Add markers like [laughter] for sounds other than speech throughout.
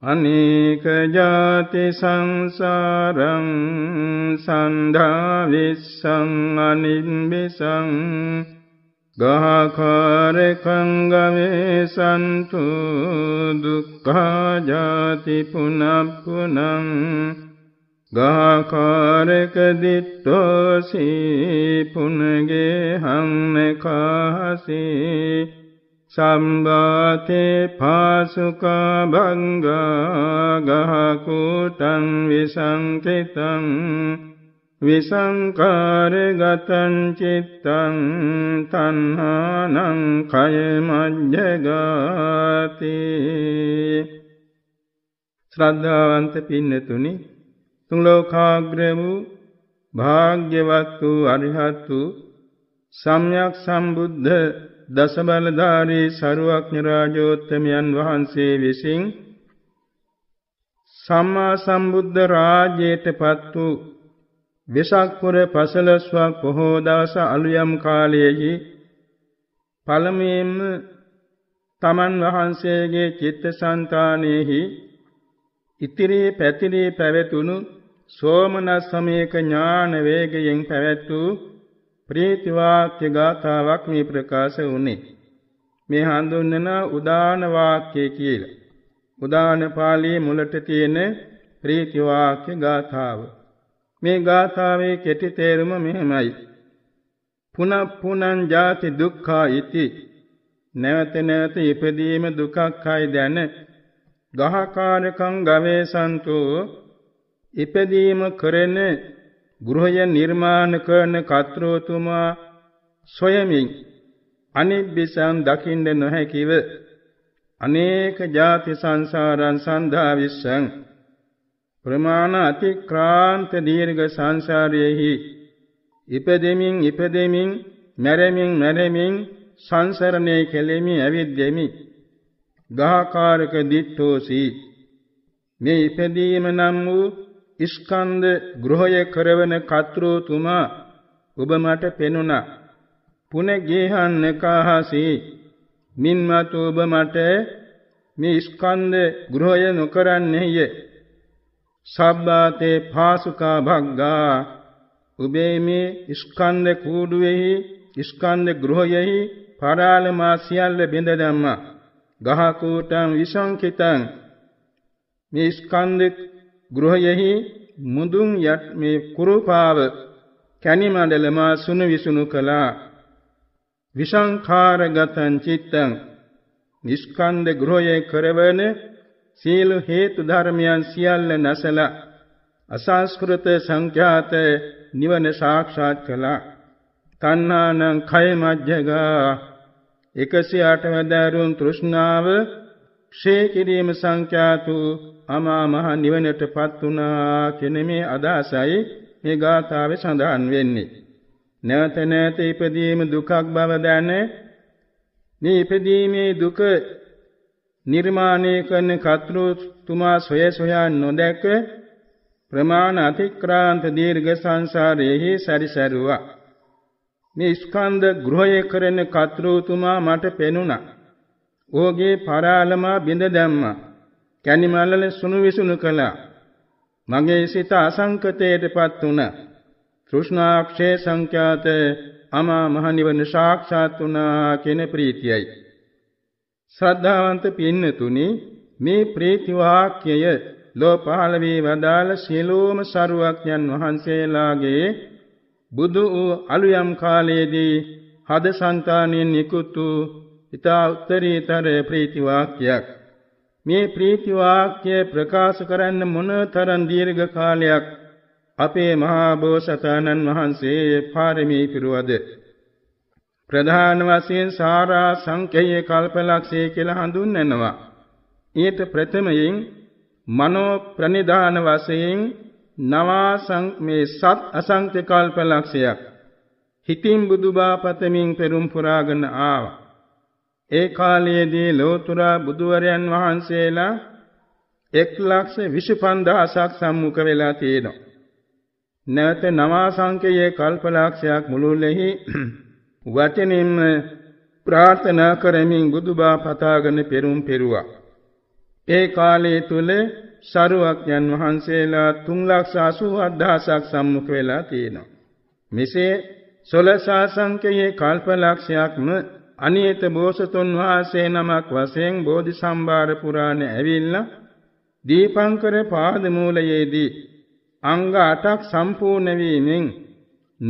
අනේක ජාති සංසාරං සන්ධා විස්සං අනිම්බිසං ගහකාරකං ගවේ සන්තු දුක්ඛා ජාති පුනප්පුනං ගහකාරක දිත්තෝසී පුනගේ හං නකාසී සම්බාතේ පාසුකා භංගා ගහකුතං විසංකිතං විසංකාරගතං චිත්තං තණ්හානං කය මජ්ජගාති ශ්‍රද්ධාවන්ත පින්නතුනි තුන් ලෝකාග්‍ර වූ භාග්‍යවත් වූ අරිහත් වූ සම්්‍යක් සම්බුද්ධ දසබලධාරී සරුවක්ඥ රාජෝත්තමයන් වහන්සේ විසින් සම්මා සම්බුද්ධ රාජ්‍යයට පත් වූ වෙසක් පුර පසළොස්වක් බොහෝ දවස අලුයම් කාලයේහි පළමුවෙන්ම තමන් වහන්සේගේ චිත්තසංතානෙහි ඉතිරි පැතිරි පැවතුණු සෝමනස්සමේක ඥාන වේගයෙන් පැවැත් වූ ප්‍රේතිවාක්‍ය ගාථාවක් මේ ප්‍රකාශ වුණේ. මේ හඳුන්වන උදාන වාක්‍ය කියලා. උදාන පාළියේ මුලට තියෙන ප්‍රේතිවාක්‍ය ගාථාව. මේ ගාථාවේ කෙටි තේරුම මෙහෙමයි. පුන පුනං ජාති දුක්ඛා ඉති නැවත නැවත ඉපදීම දුකක්යි දැන ගහකාරකං ගවේසන්තෝ ඉපදීම කරන ගෘහය නිර්මාණ කරන කත්‍රෝතුමා සොයමින් අනිබ්බිසං දකින්න නොහැකිව අනේක ජාති සංසාරං සන්ධා විස්සං ප්‍රමාණ අතික්‍රාන්ත දීර්ඝ සංසාරයේහි ඉපදෙමින් ඉපදෙමින් මැරෙමින් මැරෙමින් සංසරණේ කෙලෙමි ඇවිද්දෙමි ගාහකාරක දිට්ඨෝසි මේ ඉපදීම නම් වූ ස්කන්ධ ගෘහය කරවන කතෘතුමා ඔබ මට පෙනුණා. පුනගේහන් නකාහසි මින්මත් ඔබ මට මේ ස්කන්ධ ගෘහය නොකරන්නේය. සබ්බාතේ පාසුකා භග්ගා ඔබේ මේ ස්කන්ධ කූඩුවේහි ස්කන්ධ ගෘහයෙහි පරාලමා සියල්ල බිඳ දැම්මා. ගහකූටම් විසංකිතං මේ ස්කන්ධ ගෘහයෙහි මුදුන් යට මේ කුරුපාව කැණිමඩලම සුණු විසුණු කළා විසංඛාරගතං චිත්තං නිස්කන්ධ ගෘහයේ කරවන සීල හේතු ධර්මයන් සියල්ල නැසලා අසංස්කෘත සංඛ්‍යාත නිවන සාක්ෂාත් කළා තණ්හානං කය මජ්ජගා 108 වදාරුන් තෘෂ්ණාව ක්ෂේ කිරීම සංඛ්‍යාතු අමා මහ නිවනටපත් වුණා කියන මේ අදහසයි මේ ගාථාවේ සඳහන් වෙන්නේ. නැවත නැවත ඉපදීම දුකක් බව දැන මේ ඉපදීමේ දුක නිර්මාණය කරන කර්තෘතුමා සොය සොයා නොදැක ප්‍රමාණ අතික්‍රාන්ත දීර්ඝ සංසාරයේහි සැරිසරුවා. මේ ස්කන්ධ ගෘහය කරන කර්තෘතුමා මට පෙනුණා. ඔහුගේ පරාලමා බිඳ දැම්මා. කැනි මල්ලල සුණු විසුණු කළා. මගේ සිත අසංකතයටපත් වුණා. තෘෂ්ණාක්ෂේ සංඛ්‍යාත අමා මහ නිවන සාක්ෂාත් වුණා කියන ප්‍රීතියයි. ශ්‍රද්ධාවන්ත පින්නතුනි මේ ප්‍රීති වාක්‍යය ලෝපාල වේ වදාළ සියලෝම සරුවක්ඥන් වහන්සේලාගේ බුදු වූ අලුයම් කාලයේදී හද సంతානින් නිකුත් වූ ඊතා උත්තරීතර ප්‍රීති වාක්‍යයක්. මේ ප්‍රීති වාක්‍ය ප්‍රකාශ කරන්න මොනතරම් දීර්ඝ කාලයක් අපේ මහා බෝසතාණන් වහන්සේ පාරමී පිරුවද ප්‍රධාන වශයෙන් සාරා සංකේය කල්පලක්ෂය කියලා හඳුන්වනවා ඊට ප්‍රථමයෙන් මනෝ ප්‍රනිධාන වශයෙන් නවා මේ සත් අසංඛ්‍ය කල්පලක්ෂයක් හිතින් බුදුබා පතමින් පෙරම් පුරාගෙන ආවා ඒ කාලයේදී ලෝතර බුදුවරයන් වහන්සේලා 125000ක් සම්මුඛ වෙලා තියෙනවා. නැවත නවාසංකයේ කල්පලක්ෂයක් මුළුල්ලෙහි [clears throat] වචනින්ම ප්‍රාර්ථනා කරමින් බුදුබා පතාගෙන පෙරුම් පෙරුවා. ඒ කාලයේ තුල සරුවක්යන් වහන්සේලා 380000ක් සම්මුඛ වෙලා තියෙනවා. මෙසේ සොළසා සංකයේ කල්පලක්ෂයක්ම අනියත බෝසතුන් වහන්සේ නමක් වශයෙන් බෝධි සම්භාර පුරාණ ඇවිල්ලා දීපංකර පාදමූලයේදී අංග 8ක් සම්පූර්ණ වීමෙන්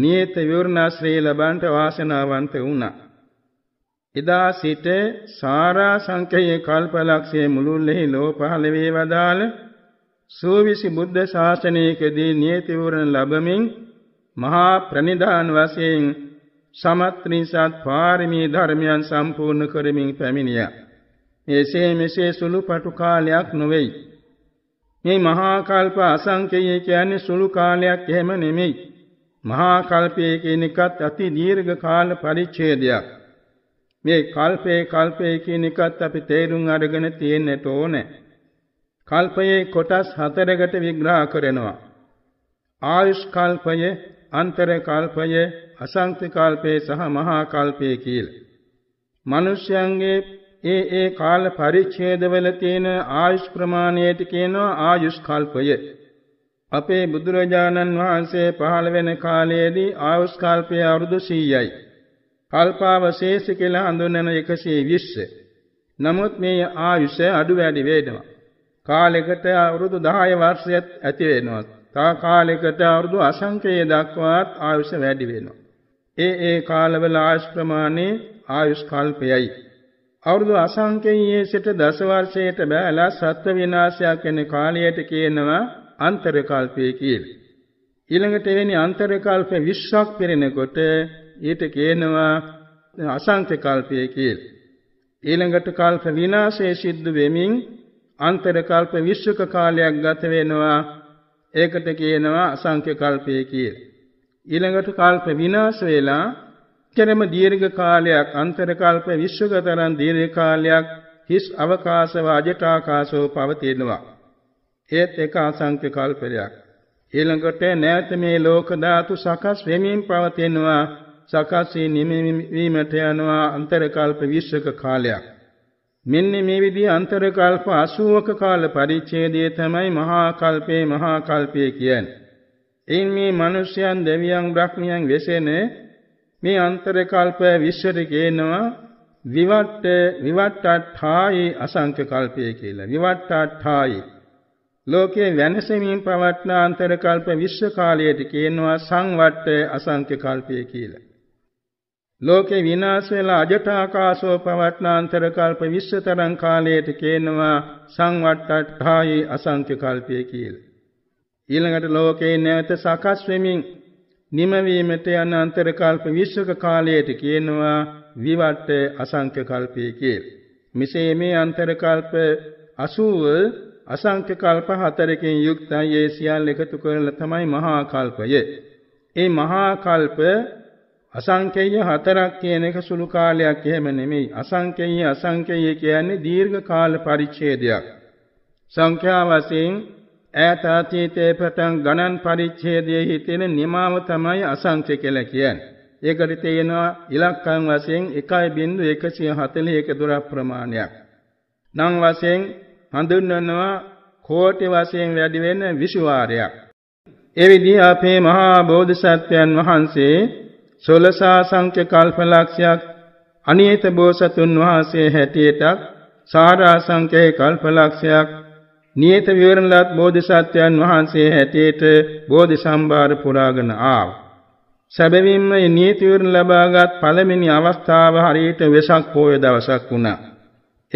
නියත විවරණාශ්‍රේ ලබන්ට වාසනාවන්ත වුණා. එදා සිට සාරා සංකේය කල්පලක්ෂයේ මුළුල්ලෙහි ලෝ පහළ වේවදාළ සෝවිසි බුද්ධ ශාසනයකදී නියත විවරණ ලැබමින් මහා ප්‍රනිධාන වශයෙන් සමත්‍රිසත් පාරමී ධර්මයන් සම්පූර්ණ කරමින් පැමිණියා. එසේ මෙසේ සුළු පටු කාලයක් නොවේයි. මේ මහා කල්ප අසංඛ්‍යය කියන්නේ සුළු කාලයක් එහෙම නෙමෙයි. මහා කල්පයේ කියන එකත් අති දීර්ඝ කාල පරිච්ඡේදයක්. මේ කල්පේ කල්පේ කියන එකත් අපි තේරුම් අරගෙන තියෙන්නට ඕනේ. කල්පයේ කොටස් හතරකට විග්‍රහ කරනවා. ආයුෂ් කල්පය, අන්තර කල්පය, අසංඛ්‍ය කල්පේ සහ මහා කල්පේ කියලා. මිනිස්යන්ගේ ඒ ඒ කාල පරිච්ඡේදවල තියෙන ආයුෂ් ප්‍රමාණයට කියනවා ආයුෂ් කල්පය. අපේ බුදුරජාණන් වහන්සේ පහළ වෙන කාලයේදී ආයුෂ් කල්පය අවුරුදු 100යි. කල්පාවශේෂ කියලා හඳුන්වන 120. නමුත් මේ ආයුෂ අඩු වැඩි වෙනවා. කාලයකට අවුරුදු 10 වර්ෂයක් ඇති වෙනවා. තා කාලයකට අවුරුදු අසංඛ්‍යය දක්වාත් ආයුෂ වැඩි වෙනවා. ඒ ඒ කාලවල ආයුෂ් ප්‍රමාණේ ආයුෂ් කල්පයයි. අවුරුදු අසංඛ්‍යයේ සිට දසවර්ෂයට බෑලා සත්ව විනාශයක් වෙන කාලයට කියනවා අන්තර කල්පය කියලා. ඊළඟට එවැනි අන්තර කල්ප 20ක් පිරෙනකොට ඊට කියනවා අසංඛ්‍ය කල්පය කියලා. ඊළඟට කල්ප විනාශයේ සිද්ධ වෙමින් අන්තර කල්ප 20ක කාලයක් ගත වෙනවා ඒකට කියනවා අසංඛ්‍ය කල්පය කියලා. ඊළඟට කල්ප විනාශ වෙලා කෙරෙම දීර්ඝ කාලයක් අන්තර කල්ප විශ්වගතරන් දීර්ඝ කාලයක් හිස් අවකාශ වාජට ආකාශෝ පවතිනවා ඒත් එක අසංඛ්‍ය කල්පයක් ඊළඟට නැවත මේ ලෝක ධාතු සකස් වෙමින් පවතිනවා සකස් වීමට යනවා අන්තර කල්ප විශ්වක කාලයක් මෙන්න මේ විදිහ අන්තර කල්ප 80ක කාල පරිච්ඡේදය තමයි මහා කල්පේ මහා කල්පය කියන්නේ එයින් මේ මිනිසයන් දෙවියන් බ්‍රහ්මයන් වෙසෙන මේ අන්තර කල්ප විශ්වර කියනවා විවට්ට විවට්ටාඨායි අසංක කල්පය කියලා විවට්ටාඨායි ලෝකයේ වෙනසෙමින් පවත්න අන්තර කල්ප විශ්ව කාලයට කියනවා සංවට්ට අසංක කල්පය කියලා ලෝකේ විනාශ වෙලා අජට ආකාශෝ පවට්නාන්තර කල්ප විශ්වතරං කාලයට කියනවා සංවට්ටඨායි අසංඛ්‍ය කල්පය කියලා. ඊළඟට ලෝකයේ නැවත සකස් වෙමින් නිමවීමට යන අන්තර කල්ප විශ්වක කාලයට කියනවා විවට අසංඛ්‍ය කල්පය කියලා. මෙසේ මේ අන්තර කල්ප 80 අසංඛ්‍ය කල්ප 4කින් යුක්තයි ඒ සියල්ල එකතු කරලා තමයි මහා කල්පය. ඒ මහා කල්ප අසංඛ්‍යය හතරක් කියන එක සුළු කාලයක් එහෙම නෙමෙයි. අසංඛ්‍යය අසංඛ්‍යය කියන්නේ දීර්ඝ කාල පරිච්ඡේදයක්. සංඛ්‍යා වශයෙන් ඈත අතීතයේ පටන් ගණන් පරිච්ඡේදයේ හිතෙන නිමාව තමයි අසංඛ්‍ය කියලා කියන්නේ. ඒකට තියෙනවා ඉලක්කම් වශයෙන් 1.141 දුර ප්‍රමාණයක්. නම් වශයෙන් හඳුන්වනවා කෝටි වශයෙන් වැඩි වෙන විසුවාරයක්. ඒ විදිහ අපේ මහා බෝධිසත්වයන් වහන්සේ සොලසා සංඛ්‍ය කල්පලක්ෂයක් අනියත බෝසතුන් වහන්සේ හැටියටත් සාරා සංඛ්‍යේ කල්පලක්ෂයක් නියත විවරණලත් බෝධිසත්වයන් වහන්සේ හැටියට බෝධි සම්භාර පුරාගෙන ආවා. සැබවින්ම මේ නියත විවරණ ලබාගත් පළවෙනි අවස්ථාව හරියට වෙසක් පොය දවසක් වුණා.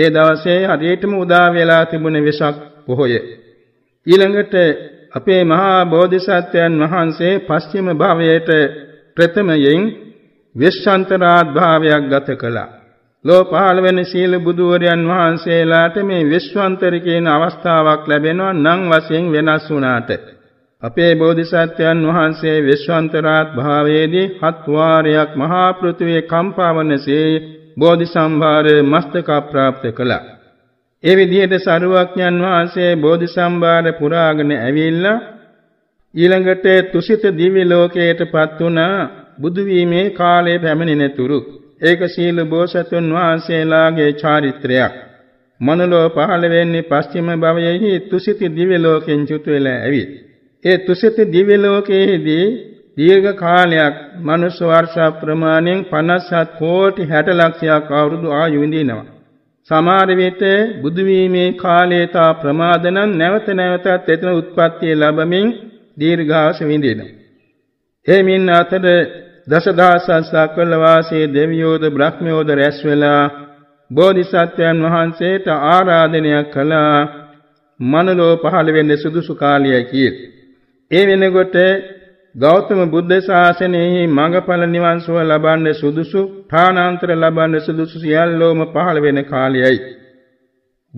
ඒ දවසේ හරියටම උදා වෙලා තිබුණ වෙසක් පොහොය. ඊළඟට අපේ මහා බෝධිසත්වයන් වහන්සේ පස්චිම භවයට ප්‍රථමයෙන් විශ්වන්තරාත් භාවයක් ගත කළා. ලෝ 15 වෙනි සීල බුදුවරයන් වහන්සේලාට මේ විශ්වන්තර කියන අවස්ථාවක් ලැබෙනවා නම් වශයෙන් වෙනස් වුණාට අපේ බෝධිසත්වයන් වහන්සේ විශ්වන්තරාත් භාවයේදී හත් වාරයක් මහා පෘථිවිය කම්පාවනසේ බෝධිසම්භාර මස්තක ප්‍රාප්ත කළා. ඒ විදිහට සරුවඥන් වහන්සේ බෝධිසම්භාර පුරාගෙන ඇවිල්ලා ඊළඟට තුසිත දිව්‍ය ලෝකයට පත් වුණා බුදු වීමේ කාලය පැමිණෙනතුරු ඒක සීල බෝසතුන් වහන්සේලාගේ චාරිත්‍රයක්. මනලෝ පහළ වෙන්නේ පස්චිම භවයේහි තුසිත දිව්‍ය ලෝකෙන් චුත වෙලා ඇවිත්. ඒ තුසිත දිව්‍ය ලෝකයේදී දීර්ඝ කාලයක් මනුස්ස වර්ෂ ප්‍රමාණයෙන් 57 කෝටි 60 ලක්ෂයක් අවුරුදු ආයු විඳිනවා. සමහර විට බුදු වීමේ කාලය තා ප්‍රමාද නම් නැවත නැවතත් එතන උත්පත්ති ලැබමින් දීර්ඝාස විඳිනවා. එමින් අතර දසදහසක් සක්වලවාසී දෙවියෝද බ්‍රහ්මයෝද රැස් වෙලා බෝධිසත්වයන් වහන්සේට ආරාධනයක් කළා මනලෝ පහළ වෙන්නේ සුදුසු කාලයයි කීත්. ඒ වෙනකොට ගෞතම බුද්ධ ශාසනයෙහි මඟඵල නිවන් සුව ලබන්නේ සුදුසු ථානාන්තර ලබන්නේ සුදුසු සියල්ලෝම පහළ වෙන කාලයයි.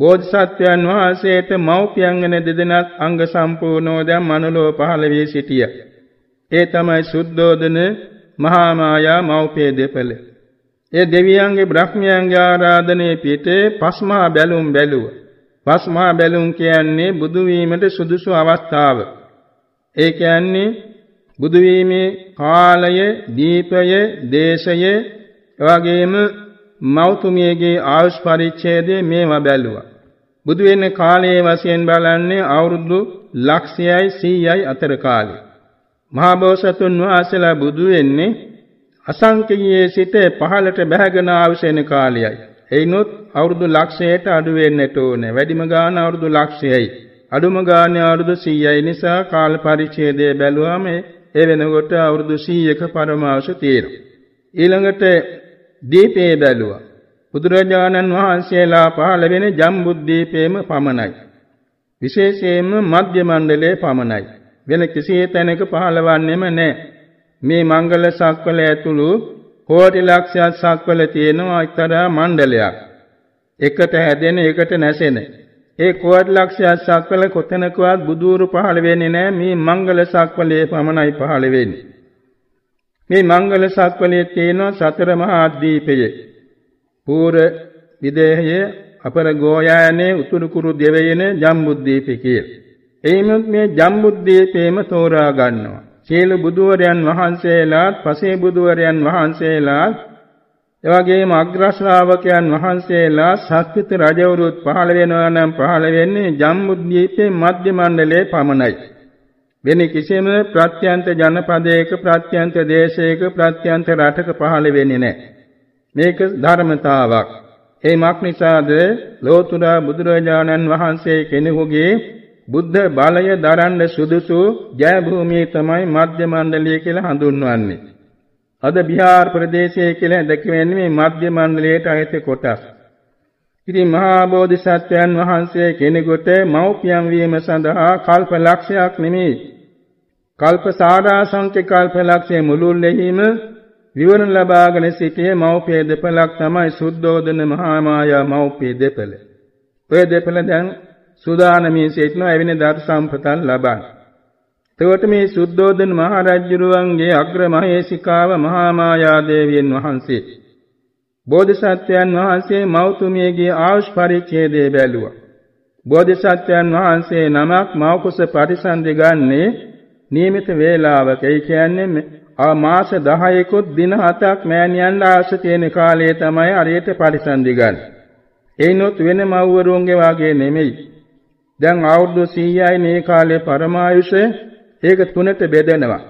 බෝධිසත්වයන් වහන්සේට මව්පියන්ගෙන දෙදෙනත් අංග සම්පූර්ණව දැන් මනලෝ පහළ වී සිටියා. ඒ තමයි සුද්ධෝදන මහා මායා මව්පිය දෙපළ. ඒ දෙවියන්ගේ බ්‍රහ්මයන්ගේ ආරාධනයේ පිටේ පස්මහා බැලුම් බැලුව. පස්මහා බැලුම් කියන්නේ බුදු වීමට සුදුසු අවස්ථාව. ඒ කියන්නේ බුදු වීමේ කාලය, දීපය, දේශය, එවැගේම මෞතුමියගේ ආයුෂ් පරිච්ඡේදයේ මේවා බැලුවා. බුදු වෙන කාලයේ වශයෙන් බලන්නේ අවුරුදු ලක්ෂයයි 100යි අතර කාලේ. මහා බෝසතුන් වහන්සේලා බුදු වෙන්නේ අසංකේයයේ සිට පහළට බැහැගෙන ආවිසෙන කාලයයි. එයිනොත් අවුරුදු ලක්ෂයට අඩු වෙන්නට ඕනේ. වැඩිම ගාන අවුරුදු ලක්ෂයයි. අඩුම ගාන අවුරුදු 100යි නිසා කාල පරිච්ඡේදය බැලුවාම ඒ වෙනකොට අවුරුදු 100ක පරමාවශ තියෙනවා. ඊළඟට දීපේ බැලුවා. බුදුරජාණන් වහන්සේලා පහළ වෙන ජම්බුද්දීපේම පමණයි. විශේෂයෙන්ම මධ්‍ය මණ්ඩලයේ පමණයි. වෙන කිසිේ තැනක පහළවන්නෙම නෑ. මේ මංගල සක්වල ඇතුළු කෝටි ලක්ෂයක් සක්වල තියෙනවා එක්තරා මණ්ඩලයක්. එකට හැදෙන එකට නැසෙන. ඒ කෝටි ලක්ෂයක් සක්වල කොතැනකවත් බුදුරු පහළ වෙන්නේ නෑ මේ මංගල සක්වලේ පමණයි පහළ වෙන්නේ. මේ මංගල සක්වලේ තියෙනවා සතර මහා ද්වීපයේ. පූර්ව විදේහයේ අපර ගෝයානේ උතුරු කුරු දෙවයනේ ජම්බුද්දීප කියලා. එයිනුත් මේ ජම්බුද්දීපේම තෝරා ගන්නවා. සියලු බුදුවරයන් වහන්සේලාත්, පසේ බුදුවරයන් වහන්සේලාත්, එවැගේම අග්‍ර ශ්‍රාවකයන් වහන්සේලා සත්විත රජවරුත් පහළ වෙනවා නම් පහළ වෙන්නේ ජම්බුද්දීපේ මධ්‍ය මණ්ඩලයේ පමණයි. වෙන කිසිම ප්‍රත්‍යන්ත ජනපදයක ප්‍රත්‍යන්ත දේශයක ප්‍රත්‍යන්ත රටක පහළ වෙන්නේ නැහැ. මේක ධර්මතාවක්. ඒ මක් නිසාද ලෝතුරා බුදුරජාණන් වහන්සේ කෙනෙකුගේ බුද්ධ බලය දරන්න සුදුසු ජයභූමිය තමයි මධ්‍ය මණ්ඩලය කියලා හඳුන්වන්නේ. අද බිහාර් ප්‍රදේශය කියලා දැකවෙන්නේ මේ මධ්‍ය මණ්ඩලයට අයිති කොටස්. ඉතින් මහා බෝධිසත්වයන් වහන්සේ කෙනෙකුට මෞපියම් වීම සඳහා කල්ප ලක්ෂයක් නෙමෙයි කල්ප සාරාසංඛ්‍ය කල්ප ලක්ෂයේ මුළුල්ලෙහිම විවරණ ලබාගෙන සිටියේ මෞපිය දෙපළක් තමයි සුද්ධෝදන මහා මායා මෞපිය දෙපළ. ඔය දෙපළ දැන් සූදානමේ සිටිනවා එවැනි ධර්ම සම්පතන් ලබන්න. එතකොට මේ සුද්ධෝදන මහ රජුරුවන්ගේ අග්‍ර මහේසිකාව මහා මායා දේවියන් වහන්සේ බෝධිසත්වයන් වහන්සේ මෞතුමියගේ ආයුෂ් පරිච්ඡේදය බැලුවා. බෝධිසත්වයන් වහන්සේ නමක් මෞකුස පරිසන්දි ගන්නේ නියමිත වේලාවක. ඒ කියන්නේ මාස 10කුත් දින 7ක් මෑණියන් ආශ තියෙන කාලයේ තමයි අරියට පරිසන්දි ගන්න. එයිනොත් වෙන මව්වරුන්ගේ වාගේ නෙමෙයි. දැන් අවුරුදු 100යි මේ කාලේ පරමායුෂය ඒක තුනට බෙදෙනවා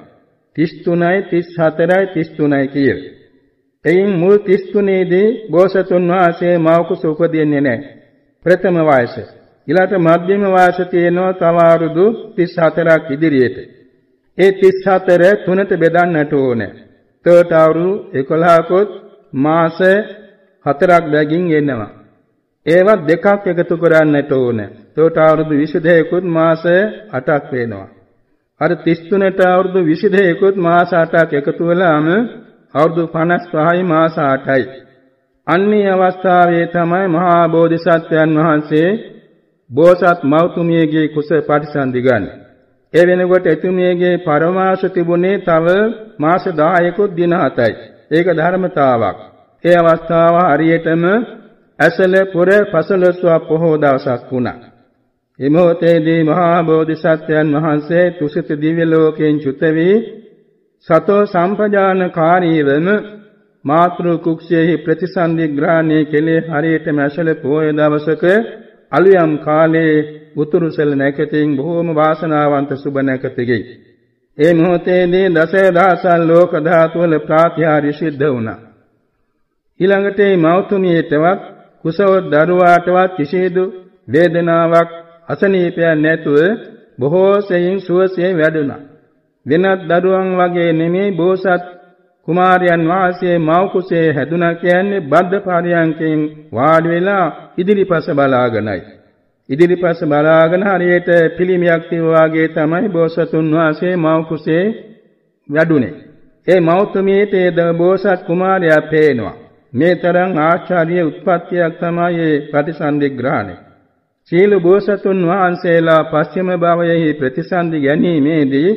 33යි 34යි 33යි කිය. එයින් මුල් 33 දී බෝසතුන් වහන්සේ මෞකස උපදින්නේ නැහැ. ප්‍රථම වයස. ඊළාට මධ්‍යම වයස තියෙනවා තව අවුරුදු 34ක් ඉදිරියට. ඒ 34 තුනට බෙදන්නට ඕනේ. තර්ට අවුරුදු 11කොත් මාස 4ක් බැගින් එනවා. ඒවත් දෙකක් එකතු කරන්නට ඕන. එතකොට අවුරුදු 22කුත් මාස 8ක් වෙනවා. අර 33ට අවුරුදු 22කුත් මාස 8ක් එකතු වෙලාම අවුරුදු 55යි මාස 8යි. අන්නේ අවස්ථාවේ තමයි මහා බෝධිසත්වයන් වහන්සේ බෝසත් මෞතුමියගේ කුස පරිසන්දි ගන්න. ඒ වෙනකොට එතුමියගේ පරමාශ තිබුණේ තව මාස 10කුත් දින 7යි. ඒක ධර්මතාවක්. ඒ අවස්ථාව හරියටම ඇසළ පුර පසළොස්වක් පොහෝ දවසක් වුණා. එමෝතේදී මහා බෝධිසත්වයන් වහන්සේ තුසිත දිව්‍ය ලෝකයෙන් චුත වී සතෝ සම්පජානකාරීවම මාතෘ කුක්ෂයේහි ප්‍රතිසන්දි ග්‍රහණය කෙලේ හරියටම ඇසළ පෝය දවසක අලුයම් කාලේ උතුරු සෙල නැකතින් බොහෝම වාසනාවන්ත සුබ නැකතිගෙයි. ඒ මොහොතේදී දසේ දහසල් ලෝක ධාතුවල ප්‍රාතිහාර්ය සිද්ධ වුණා. ඊළඟට මේ මෞතුමියටවත් කුසව දරුවාටවත් කිසිදු වේදනාවක් අසනීපයක් නැතුව බොහෝ සෙයින් සුවසේ වැඩුණා. වෙනත් දරුවන් වගේ නෙමෙයි බෝසත් කුමාරයන් වාසයේ මව් කුසේ හැදුනා කියන්නේ බද්ද පාරයන්කෙන් වාඩි වෙලා ඉදිරිපස බලාගෙනයි. ඉදිරිපස බලාගෙන හරියට පිළිමයක් තිබවාගේ තමයි බෝසතුන් වාසයේ මව් කුසේ වැඩුණේ. ඒ මෞතුමියට ඒ බෝසත් කුමාරයා පේනවා. මේ තරම් ආචාර්ය උත්පත්තියක් තමයි මේ ප්‍රතිසන්දිග්‍රහණය. සීල බෝසතුන් වහන්සේලා පස්චිම භවයෙහි ප්‍රතිසන්දි ගැනීමේදී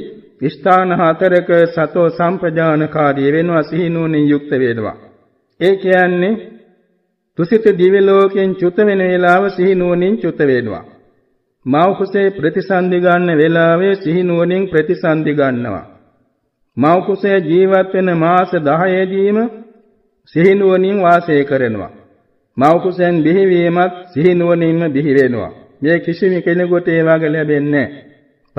ස්ථාන හතරක සතෝ සම්ප්‍රජානකාරී වෙනවා සිහිනුවණින් යුක්ත වෙනවා. ඒ කියන්නේ තුසිත දිව්‍ය ලෝකයෙන් චුත වෙන වේලාව සිහිනුවණින් චුත වෙනවා. මව කුසේ ප්‍රතිසන්දි ගන්න වේලාවේ සිහිනුවණින් ප්‍රතිසන්දි ගන්නවා. මව කුසේ ජීවත් වෙන මාස 10 දීම සිහිනුවණින් වාසය කරනවා. මෞකුසෙන් බිහිවීමත් සිහිනුවණින්ම බිහි වෙනවා. මේ කිසිම කෙනෙකුට ඒ වගේ ලැබෙන්නේ නැහැ.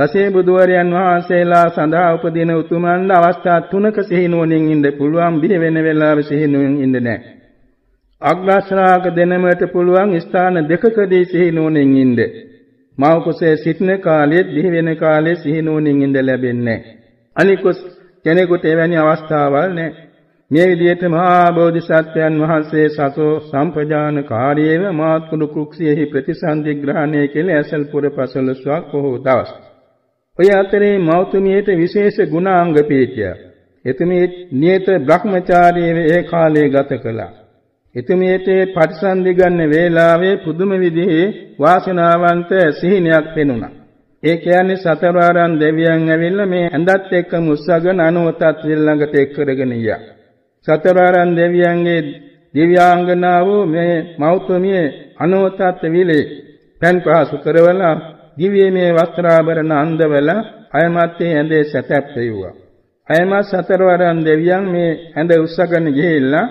පසේ බුදුවරයන් වහන්සේලා සඳහා උපදින උතුමන් අවස්ථා තුනක සිහිනුවණින් ඉන්න පුළුවන් බිහි වෙන වෙලාවෙ සිහිනුවණින් ඉන්න නැහැ. අග්‍රශ්‍රාවක දෙනමට පුළුවන් ස්ථාන දෙකකදී සිහිනුවණින් ඉන්න. මව කුසේ සිටින කාලෙත් දිවි වෙන කාලෙ සිහිනුවණින් ඉඳ ලැබෙන්නේ අනිකුස් කෙනෙකුට එවැනි අවස්ථාවල් නැහැ මේ විදිහට මහා බෝධිසත්වයන් වහන්සේ සතෝ සම්පජානකාරීව මාත්කුළු කුක්ෂියෙහි ප්‍රතිසන්දි ග්‍රහණය කෙළ ඇසල් පුර පසළොස්වක් බොහෝ දවස්. ඔය අතරේ මෞතුමියට විශේෂ ගුණාංග පීඨය. එතුමිය නියත බ්‍රහ්මචාරීව ඒ කාලේ ගත කළා. එතුමියට පරිසන්දි ගන්න වේලාවේ පුදුම විදිහේ වාසනාවන්ත සිහිනයක් පෙනුණා. ඒ කියන්නේ සතරවාරන් දෙවියන් ඇවිල්ලා මේ ඇඳත් එක්ක මුස්සගෙන අනුවතත් ළඟට එක් කරගෙන ගියා. සතරාරන් දෙවියන්ගේ දිව්‍යාංගනා වූ මේ මෞතුමිය අනෝතත් විලේ පෑන් පහසු කරවලා දිව්‍යමය වස්ත්‍රාභරණ අන්දවලා අයමත්තේ ඇඳේ සැතැප් වේවා. අයමත් සතරවරන් දෙවියන් මේ ඇඳ උස්සගෙන ගිහිල්ලා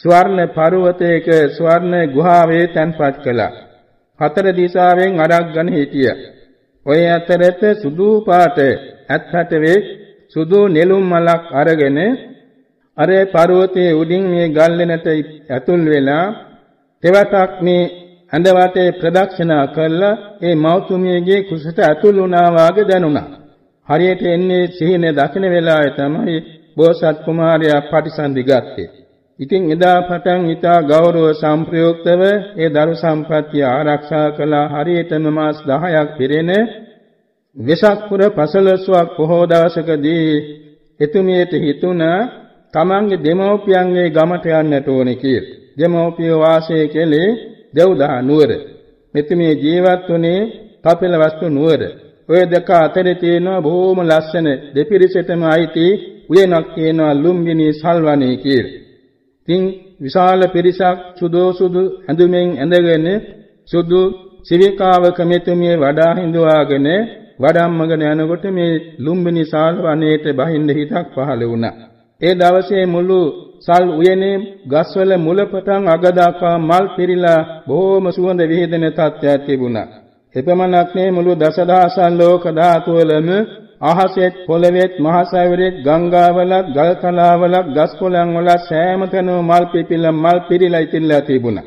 ස්වර්ණ පර්වතයක ස්වර්ණ ගුහාවේ තැන්පත් කළා. හතර දිශාවෙන් අරක්ගෙන හිටිය. ඔය අතරත සුදු පාට ඇත්හට වේ සුදු නෙළුම් මලක් අරගෙන අර පර්වතයේ උඩින් මේ ගල්ලෙනට ඇතුල් වෙලා තෙවතක් මේ ඇඳ වටේ ප්‍රදක්ෂිනා කළා ඒ මෞතුමියගේ කුසට ඇතුල් වුණා වාගේ දැනුණා. හරියට එන්නේ සිහින දකින වෙලාවේ තමයි බෝසත් කුමාරයා පටිසන්ධි ගත්තේ. ඉතින් එදා පටන් ඊටා ගෞරව සම්ප්‍රයුක්තව ඒ දරු සම්පත්තිය ආරක්ෂා කළා හරියටම මාස 10ක් පිරෙන වෙසක් පුර 15ක් පොහොව දවසකදී එතුමියට හිතුණා තමන්ගේ දෙමව්පියන්ගේ ගමට යන්නට ඕනේ කියලා. දෙමව්පිය වාසය කළේ දෙව්දා නුවර. මෙතන මේ ජීවත් වුණේ කපිලවස්තු නුවර. ඔය දෙක අතරේ තියෙනවා බොහොම ලස්සන දෙපිරිසටම අයිති උයනක් තියෙනවා ලුම්බිනි සල්වනේ කියලා. ඉතින් විශාල පිරිසක් සුදෝසුදු ඇඳුමෙන් ඇඳගෙන සුදු සිවිකාවක මෙතුමිය වඩා හිඳුවාගෙන වඩම්මගෙන යනකොට මේ ලුම්බිනි සල්වනේට බහිඳ හිතක් පහළ වුණා. ඒ දවසේ මුළු සල් උයනේ ගස්වල මුල පටන් අග දක්වා මල් පිරීලා බොහොම සුවඳ විහිදෙන තත්ත්වයක් තිබුණා. එපමණක් නෙවෙයි මුළු දසදහසක් ලෝක ධාතු වලම අහසෙත් පොළවෙත් මහසෑවරෙත් ගංගාවලත් ගල් කලාවලත් ගස් කොළන් වල සෑම තැනම මල් පිපිලා මල් පිරීලා ඉතිරිලා තිබුණා.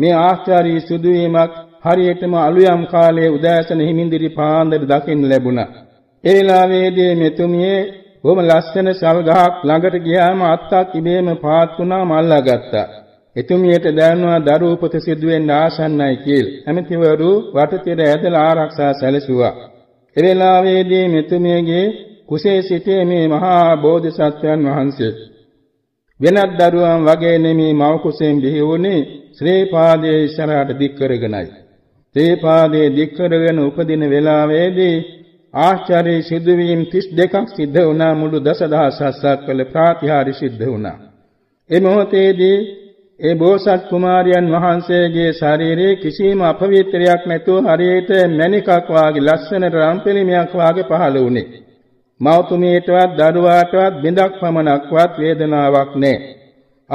මේ ආශ්චර්ය සුදුවීමක් හරියටම අලුයම් කාලයේ උදෑසන හිමින්දිරි පාන්දර දකින්න ලැබුණා. ඒ වෙලාවේදී මෙතුමියේ බොහොම ලස්සන සල් ගහක් ළඟට ගියාම අත්තක් ඉබේම පාත් වුණා මල්ලා ගත්තා. එතුමියට දැනුණා දරුවෝ පුත සිදුවෙන්න ආසන්නයි කියලා. ඇමතිවරු වටතිර ඇදලා ආරක්ෂා සැලසුවා. ඒ වෙලාවේදී මෙතුමියගේ කුසේ සිටේ මේ මහා බෝධිසත්වයන් වහන්සේ වෙනත් දරුවන් වගේ නෙමේ මව කුසෙන් බිහි වුණේ ශ්‍රී පාදයේ ඉස්සරහට දික් කරගෙනයි. ශ්‍රී පාදයේ දික් කරගෙන උපදින වෙලාවේදී ආශ්චර්ය සිදුවීම් 32ක් සිද්ධ වුණා මුළු දසදහසක් කළ ප්‍රාතිහාර්ය සිද්ධ වුණා. ඒ මොහොතේදී ඒ බෝසත් කුමාරයන් වහන්සේගේ ශරීරයේ කිසිම අපවිත්‍රයක් නැතුව හරියට මණිකක් වාගේ ලස්සන රාම්පෙලිමයක් වාගේ පහළ වුණේ. මෞතුමියටවත් දරුවාටවත් බිඳක් පමණක්වත් වේදනාවක් නැහැ.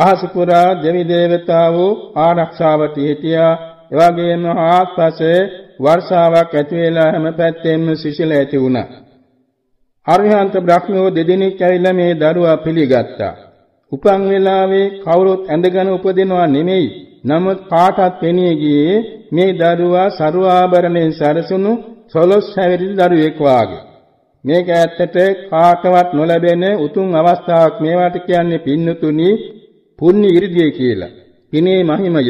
අහස පුරා දෙවි දේවතාවෝ ආරක්ෂාවට හිටියා. එවැගේම ආස්පසේ වර්ෂාවක් ඇති වෙලා හැම පැත්තෙම සිසිල ඇති වුණා. අරිහන්ත බ්‍රහ්මෝ දෙදෙනෙක් ඇවිල්ලා මේ දරුවා පිළිගත්තා. උපන් වෙලාවේ කවුරුත් ඇඳගෙන උපදිනවා නෙමෙයි. නමුත් කාටත් පෙනී ගියේ මේ දරුවා සරුවාභරණයෙන් සරසුණු සොළොස් හැවිරිදි දරුවෙක් වාගේ. මේක ඇත්තට කාටවත් නොලැබෙන උතුම් අවස්ථාවක් මේවට කියන්නේ පින්නතුණි පුණ්‍ය 이르දිය කියලා. පිනේ මහිමය.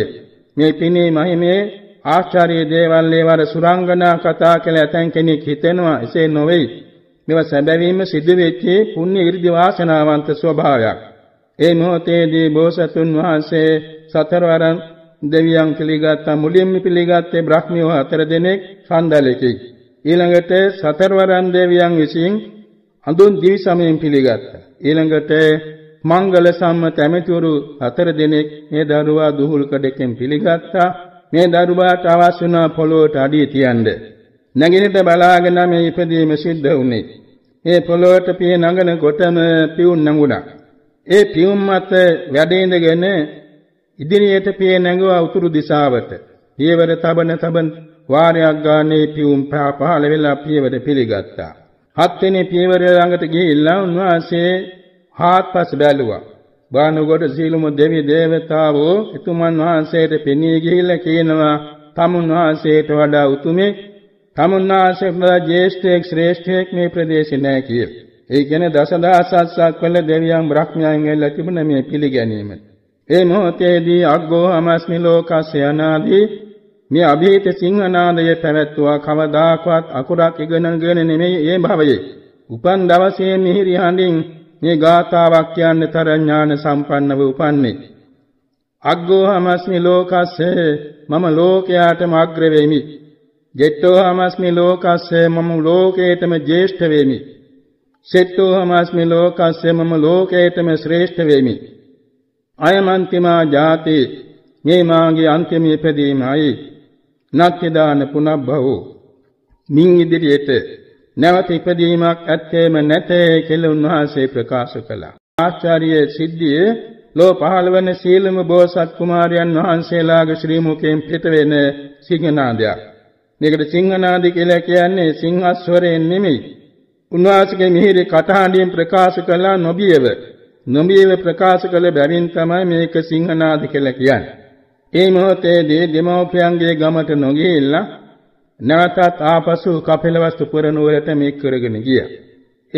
මේ පිනේ මහිමේ ආචාර්ය දේවල් ඒවර සුරංගනා කතා කියලා ඇතැම් කෙනෙක් හිතෙනවා එසේ නොවේ මෙව සැබැවීම සිදු වෙච්චේ පුණ්‍ය 이르දි වාසනාවන්ත ස්වභාවයක් ඒ මොහොතේදී බෝසතුන් වහන්සේ සතරවරන් දෙවියන් පිළිගත්ත මුලින්ම පිළිගත්තේ බ්‍රහ්මියෝ හතර දෙනෙක් සඳලෙකි ඊළඟට සතරවරන් දෙවියන් විසින් හඳුන් දිවි සමයෙන් පිළිගත්තා ඊළඟට මංගල සම්මත ඇමතිවරු හතර දෙනෙක් මේ දරුවා දුහුල් කඩකින් පිළිගත්තා මේ දරුවාට අවශ්‍ය වන පොළොවට අඩිය තියන්න. නැගිනට බලාගෙන මේ ඉපදීම සිද්ධ වුනේ. මේ පොළොවට පිය නඟන කොටම පියුම් නඟුණා. ඒ පියුම් මත වැඩඳගෙන ඉදිරියට පිය නැඟුවා උතුරු දිශාවට. පියවර තබන තබන වාරයක් ගානේ පියුම් පහළ වෙලා පියවර පිළිගත්තා. හත් වෙනි පියවර ළඟට ගිහිල්ලා උන්වහන්සේ හාත්පස බැලුවා. බානුගොඩ සීලම දෙවි දේවතාවෝ එතුමන් වහන්සේට පෙනී ගිහිල්ලා කියනවා තමුන් වහන්සේට වඩා උතුමේ තමුන් වහන්සේට වඩා ජේෂ්ඨයෙක් ශ්‍රේෂ්ඨයෙක් මේ ප්‍රදේශේ නැහැ කිය. ඒ කියන්නේ දසදහසක් වල දෙවියන් බ්‍රහ්මයන් ඇවිල්ලා තිබුණ මේ පිළිගැනීම. ඒ මොහොතේදී අග්ගෝ අමස්මි ලෝකස්ය අනාදී මේ અભීත සිංහනාදය පැවැත්වුවා කවදාකවත් අකුරක් ඉගෙනගෙන නෙමෙයි ඒ භවයේ. උපන් දවසේ මිහිරි හඬින් මේ ගාථාවක් කියන්න තර ඥාන සම්පන්නව උපන්නේ. අග්ගෝ හමස්මි ලෝකස්සේ මම ලෝකයාටම අග්‍ර වෙමි. ජෙට්ඨෝ හමස්මි ලෝකස්සේ මම ලෝකේටම ජේෂ්ඨ වෙමි. සෙට්ඨෝ හමස්මි ලෝකස්සේ මම ලෝකේටම ශ්‍රේෂ්ඨ වෙමි. අයමන්තිමා ජාති මේ මාගේ අන්තිම ඉපදීමයි. නක්ඛදාන පුනබ්බවෝ මින් ඉදිරියට නැවත ඉපදීමක් ඇත්තේම නැතේ කියලා උන්වහන්සේ ප්‍රකාශ කළා. ආචාර්ය සිද්ධිය ලෝ 15 වන සීලම බෝසත් කුමාරයන් වහන්සේලාගේ ශ්‍රී මුඛයෙන් පිටවෙන සිංහනාදයක්. මේකට සිංහනාද කියලා කියන්නේ සිංහස්වරයෙන් නෙමෙයි. උන්වහන්සේගේ මිහිරි කතාණියෙන් ප්‍රකාශ කළා නොබියව. නොබියව ප්‍රකාශ කළ බැවින් තමයි මේක සිංහනාද කියලා කියන්නේ. ඒ මොහොතේදී දෙමෝපියන්ගේ ගමට නොගිහිල්ලා නැවතත් ආපසු කපිලවස්තු පුර නුවරට මේ කරගෙන ගියා.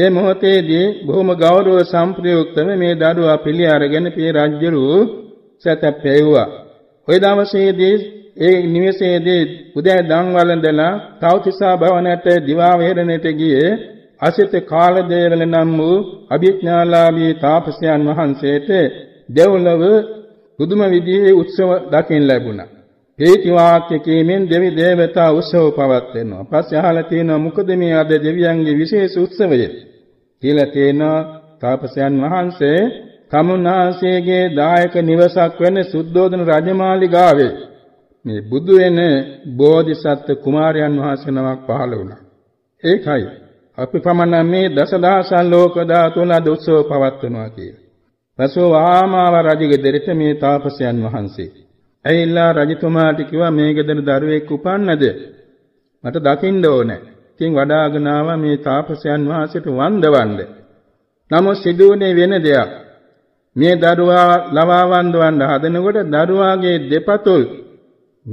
ඒ මොහොතේදී බොහොම ගෞරව සම්ප්‍රයුක්තව මේ දරුවා පිළි අරගෙන පිය රජු සතපේවුවා. ওই දවසේදී ඒ නිවසේදී උදේ දන් වළඳලා තවතිසා භවනට දිවා වේරණයට ගියේ අසිත කාලදේවල නම් වූ අභිඥාලාභී තාපසයන් වහන්සේට දෙව්ලොව පුදුම විදිහේ උත්සව දකින්න ලැබුණා. ප්‍රීති වාක්‍ය කීමෙන් දෙවි දේවතා උත්සව පවත්වනවා. පස්සේ අහලා තියෙනවා මොකද මේ අද දෙවියන්ගේ විශේෂ උත්සවය කියලා තියෙනවා තාපසයන් වහන්සේ කමුනාසේගේ දායක නිවසක් වෙන සුද්ධෝදන රජමාලිගාවේ මේ බුදු වෙන බෝධිසත්ව කුමාරයන් වහන්සේ නමක් පහළ වුණා. ඒකයි අපි පමණ මේ දසදහසන් ලෝක ධාතුන දුස්සව පවත්වනවා කියලා. පසු ආමාව රජුගේ දෙරිට මේ තාපසයන් වහන්සේ ඇවිල්ලා රජතුමාට කිව්වා මේ ගෙදර දරුවෙක් උපන්නද? මට දකින්න ඕනේ. ඉතින් වඩාගෙන ආවා මේ තාපසයන් වහන්සේට වන්දවන්න. නමුත් සිදුවුනේ වෙන දෙයක්. මේ දරුවා ලවා වන්දවන්න හදනකොට දරුවාගේ දෙපතුල්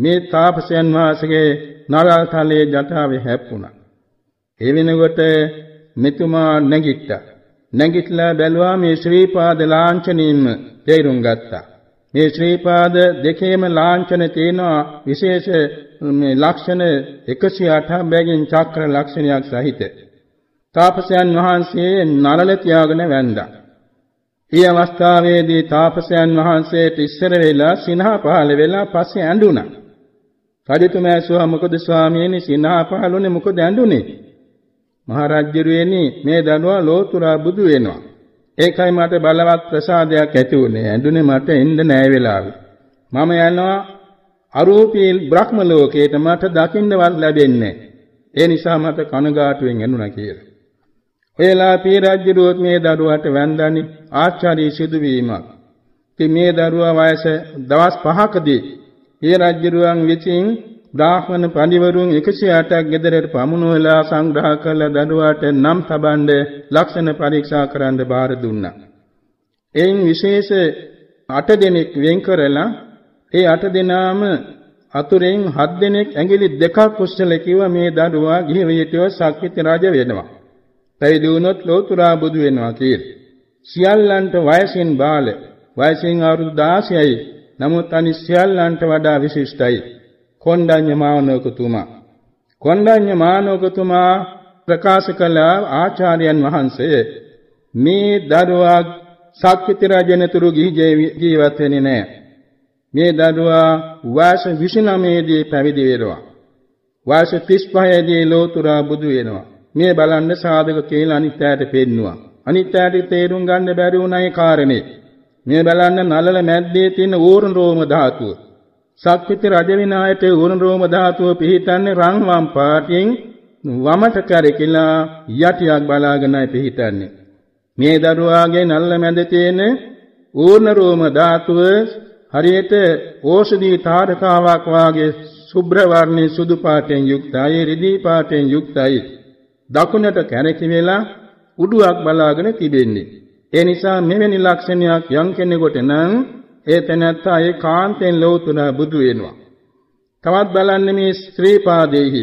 මේ තාපසයන් වහන්සේගේ නරල්තලයේ ජටාවේ හැප්පුණා. ඒ වෙනකොට මෙතුමා නැගිට්ටා. නැගිටලා බැලුවා මේ ශ්‍රී පාද ලාංඡනින්ම තේරුම් ගත්තා. මේ ශ්‍රී පාද දෙකේම ලාංඡන තියෙනවා විශේෂ මේ ලක්ෂණ 108 බැගින් චක්‍ර ලක්ෂණයක් සහිත. තාපසයන් වහන්සේ නළල තියාගෙන වැන්දා. ඒ අවස්ථාවේදී තාපසයන් වහන්සේට ඉස්සර වෙලා සිනහ පහළ වෙලා පස්සේ ඇඬුණා. රජතුමා ඇසුවා මොකද ස්වාමීනි සිනහ පහළුනේ මොකද ඇඬුනේ? මහරජ්ජරුවනි මේ දනුවා ලෝතුරා බුදු වෙනවා. ඒකයි මට බලවත් ප්‍රසාදයක් ඇති වුණේ. ඇඳුනේ මට එන්න නෑ වෙලාවේ. මම යනවා අරූපී බ්‍රහ්ම ලෝකයට මට දකින්නවත් ලැබෙන්නේ ඒ නිසා මට කනගාටුවෙන් ඇනුණා කියලා. ඔයලා පී රාජ්‍යරුවත් මේ දරුවාට වැඳනි ආචාර්ය සිදුවීමක්. ඉතින් මේ දරුවා වයස දවස් 5කදී පී රාජ්‍යරුවන් විසින් බ්‍රාහ්මණ පඬිවරුන් 108ක් ගෙදරට පමුණුවලා සංග්‍රහ කළ දඩුවාට නම් තබන්න ලක්ෂණ පරීක්ෂා කරන්න බාර දුන්නා. එයින් විශේෂ 8 දෙනෙක් වෙන් කරලා ඒ 8 දෙනාම අතුරෙන් 7 දෙනෙක් ඇඟිලි දෙකක් කුස්සල කිව්වා මේ දඩුවා ගිහි වියටව සක්විති රාජ වෙනවා. පැවිදි වුණොත් ලෝතුරා බුදු වෙනවා කියලා. සියල්ලන්ට වයසින් බාල වයසින් අවුරුදු 16යි. නමුත් අනිත් සියල්ලන්ට වඩා විශිෂ්ටයි. කොණ්ඩඤ්ඤ මානවකතුමා කොණ්ඩඤ්ඤ මානවකතුමා ප්‍රකාශ කළ ආචාර්යයන් වහන්සේ මේ දරුවා සක්විති රජනතුරු ජීවත් වෙන්නේ නැහැ මේ දරුවා වයස 29 දී පැවිදි වෙනවා වයස 35 දී ලෝතර බුදු වෙනවා මේ බලන්න සාධක කියලා අනිත් ඇයට පෙන්නවා අනිත් ඇයට තේරුම් ගන්න බැරි වුණා ඒ කාරණේ මේ බලන්න නලල මැද්දේ තියෙන ඌරුන් රෝම ධාතුව සක්විති රජ විනායට උරුම රෝම ධාතුව පිහිටන්නේ රන්වම් පාටින් වමට කරකිලා යටියක් බලාගෙනයි පිහිටන්නේ. මේ දරුවාගේ නල්ල මැද තියෙන ඌර්ණ රෝම ධාතුව හරියට ඖෂධී තාරකාවක් වාගේ සුබ්‍ර වර්ණේ සුදු පාටෙන් යුක්තයි රිදී පාටෙන් යුක්තයි. දකුණට කැරකිලා උඩුවක් බලාගෙන තිබෙන්නේ. ඒ නිසා මෙවැනි ලක්ෂණයක් යම් කෙනෙකුට නම් ඒ තැනැත්තා ඒ කාන්තෙන් ලෞතුන බුදු වෙනවා. තවත් බලන්න මේ ශ්‍රී පාදයේහි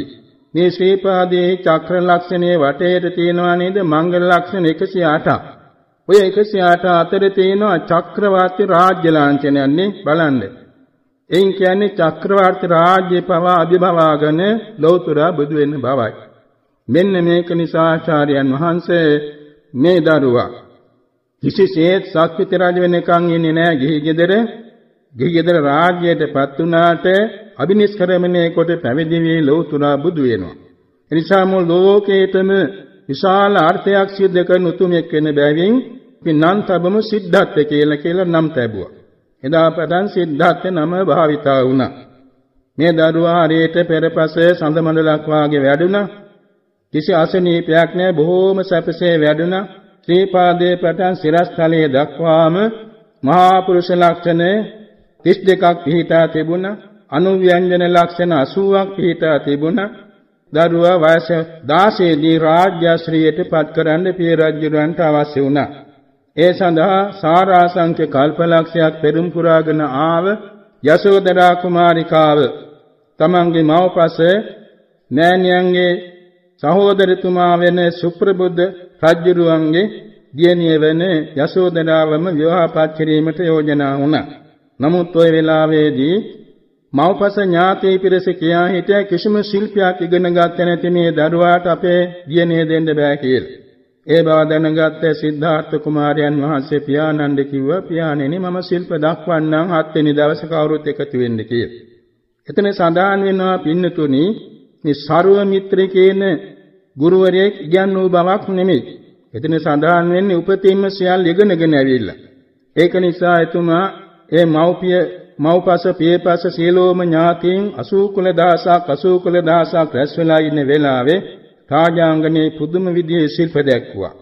මේ ශ්‍රී පාදයේ චක්‍ර ලක්ෂණයේ වටේට තියෙනවා නේද මංගල ලක්ෂණ 108ක්. ඔය 108 අතර තියෙනවා චක්‍රවර්ති රාජ්‍ය ලාංඡනයන්නේ බලන්න. එයින් කියන්නේ චක්‍රවර්ති රාජ්‍ය පවා අභිභවාගෙන ලෞතර බුදු වෙන බවයි. මෙන්න මේක නිසා ආචාර්යයන් වහන්සේ මේ දරුවා කිසිසේත් සක්විත රජ වෙනකන් ඉන්නේ නැහැ ගිහි ගෙදර. ගිහි ගෙදර රාජ්‍යයටපත් වුණාට අබිනිෂ්ක්‍රමණය කොට පැවිදි වී ලෞතුරා බුදු වෙනවා. එනිසා මුළු ලෝකේතම විශාල අර්ථයක් සිද්ධ කරන උතුමෙක් වෙන බැවින් පින්නම් තබම සිද්ධාර්ථ කියලා කියලා නම් තැබුවා. එදා පටන් සිද්ධාර්ථ නම භාවිතා වුණා. මේ දරුවා හරියට පෙරපස සඳ මණ්ඩලක් වාගේ වැඩුණා. කිසි අසනීපයක් නැහැ බොහෝම සැපසේ වැඩුණා. ත්‍රිපාදයේ පටන් සිරස්තලයේ දක්වාම මහා පුරුෂ ලක්ෂණ 32ක් පිහිටා තිබුණා අනුව්‍යංජන ලක්ෂණ 80ක් පිහිටා තිබුණා දරුවා වයස 16 දී රාජ්‍යශ්‍රීයට පත් කරන්න පිය රජුරන්ට අවශ්‍ය වුණා ඒ සඳහා සාරාංශක කල්පලක්ෂයක් පෙරම් පුරාගෙන ආව යශෝදරා කුමාරිකාව තමන්ගේ මව්පස නෑනියන්ගේ සහෝදරතුමා වෙන සුප්‍රබුද්ධ රජුරුවන්ගේ දියණිය වෙන යශෝදරාවම විවාහපත් කිරීමට යෝජනා වුණා. නමුත් ওই වෙලාවේදී මව්පස ඥාතී පිරිස කියා හිටිය කිසිම ශිල්පියක් ඉගෙන ගත්තේ නැති මේ දරුවාට අපේ දියණිය දෙන්න බෑ කියලා. ඒ බව දැනගත්ත සිද්ධාර්ථ කුමාරයන් වහන්සේ පියාණන්ද කිව්ව පියාණෙනි මම ශිල්ප දක්වන්නම් හත්වෙනි දවසේ කවුරුත් එකතු වෙන්න කියලා. එතන සඳහන් වෙනවා පින්නතුනි මේ ਸਰව මිත්‍රිකේන ගුරුවරයෙක් ඉගන් වූ බවක් නෙමෙයි. එතන සඳහන් වෙන්නේ උපතින්ම සියල් ඉගෙනගෙන ඇවිල්ලා. ඒක නිසා එතුමා ඒ මව්පිය මව්පස පියපස සීලෝම ඥාතීන් 80 කුල දහසක් 80 කුල දහසක් රැස් වෙලා ඉන්න වෙලාවේ රාජාංගනේ පුදුම විදිහේ ශිල්ප දැක්වුවා.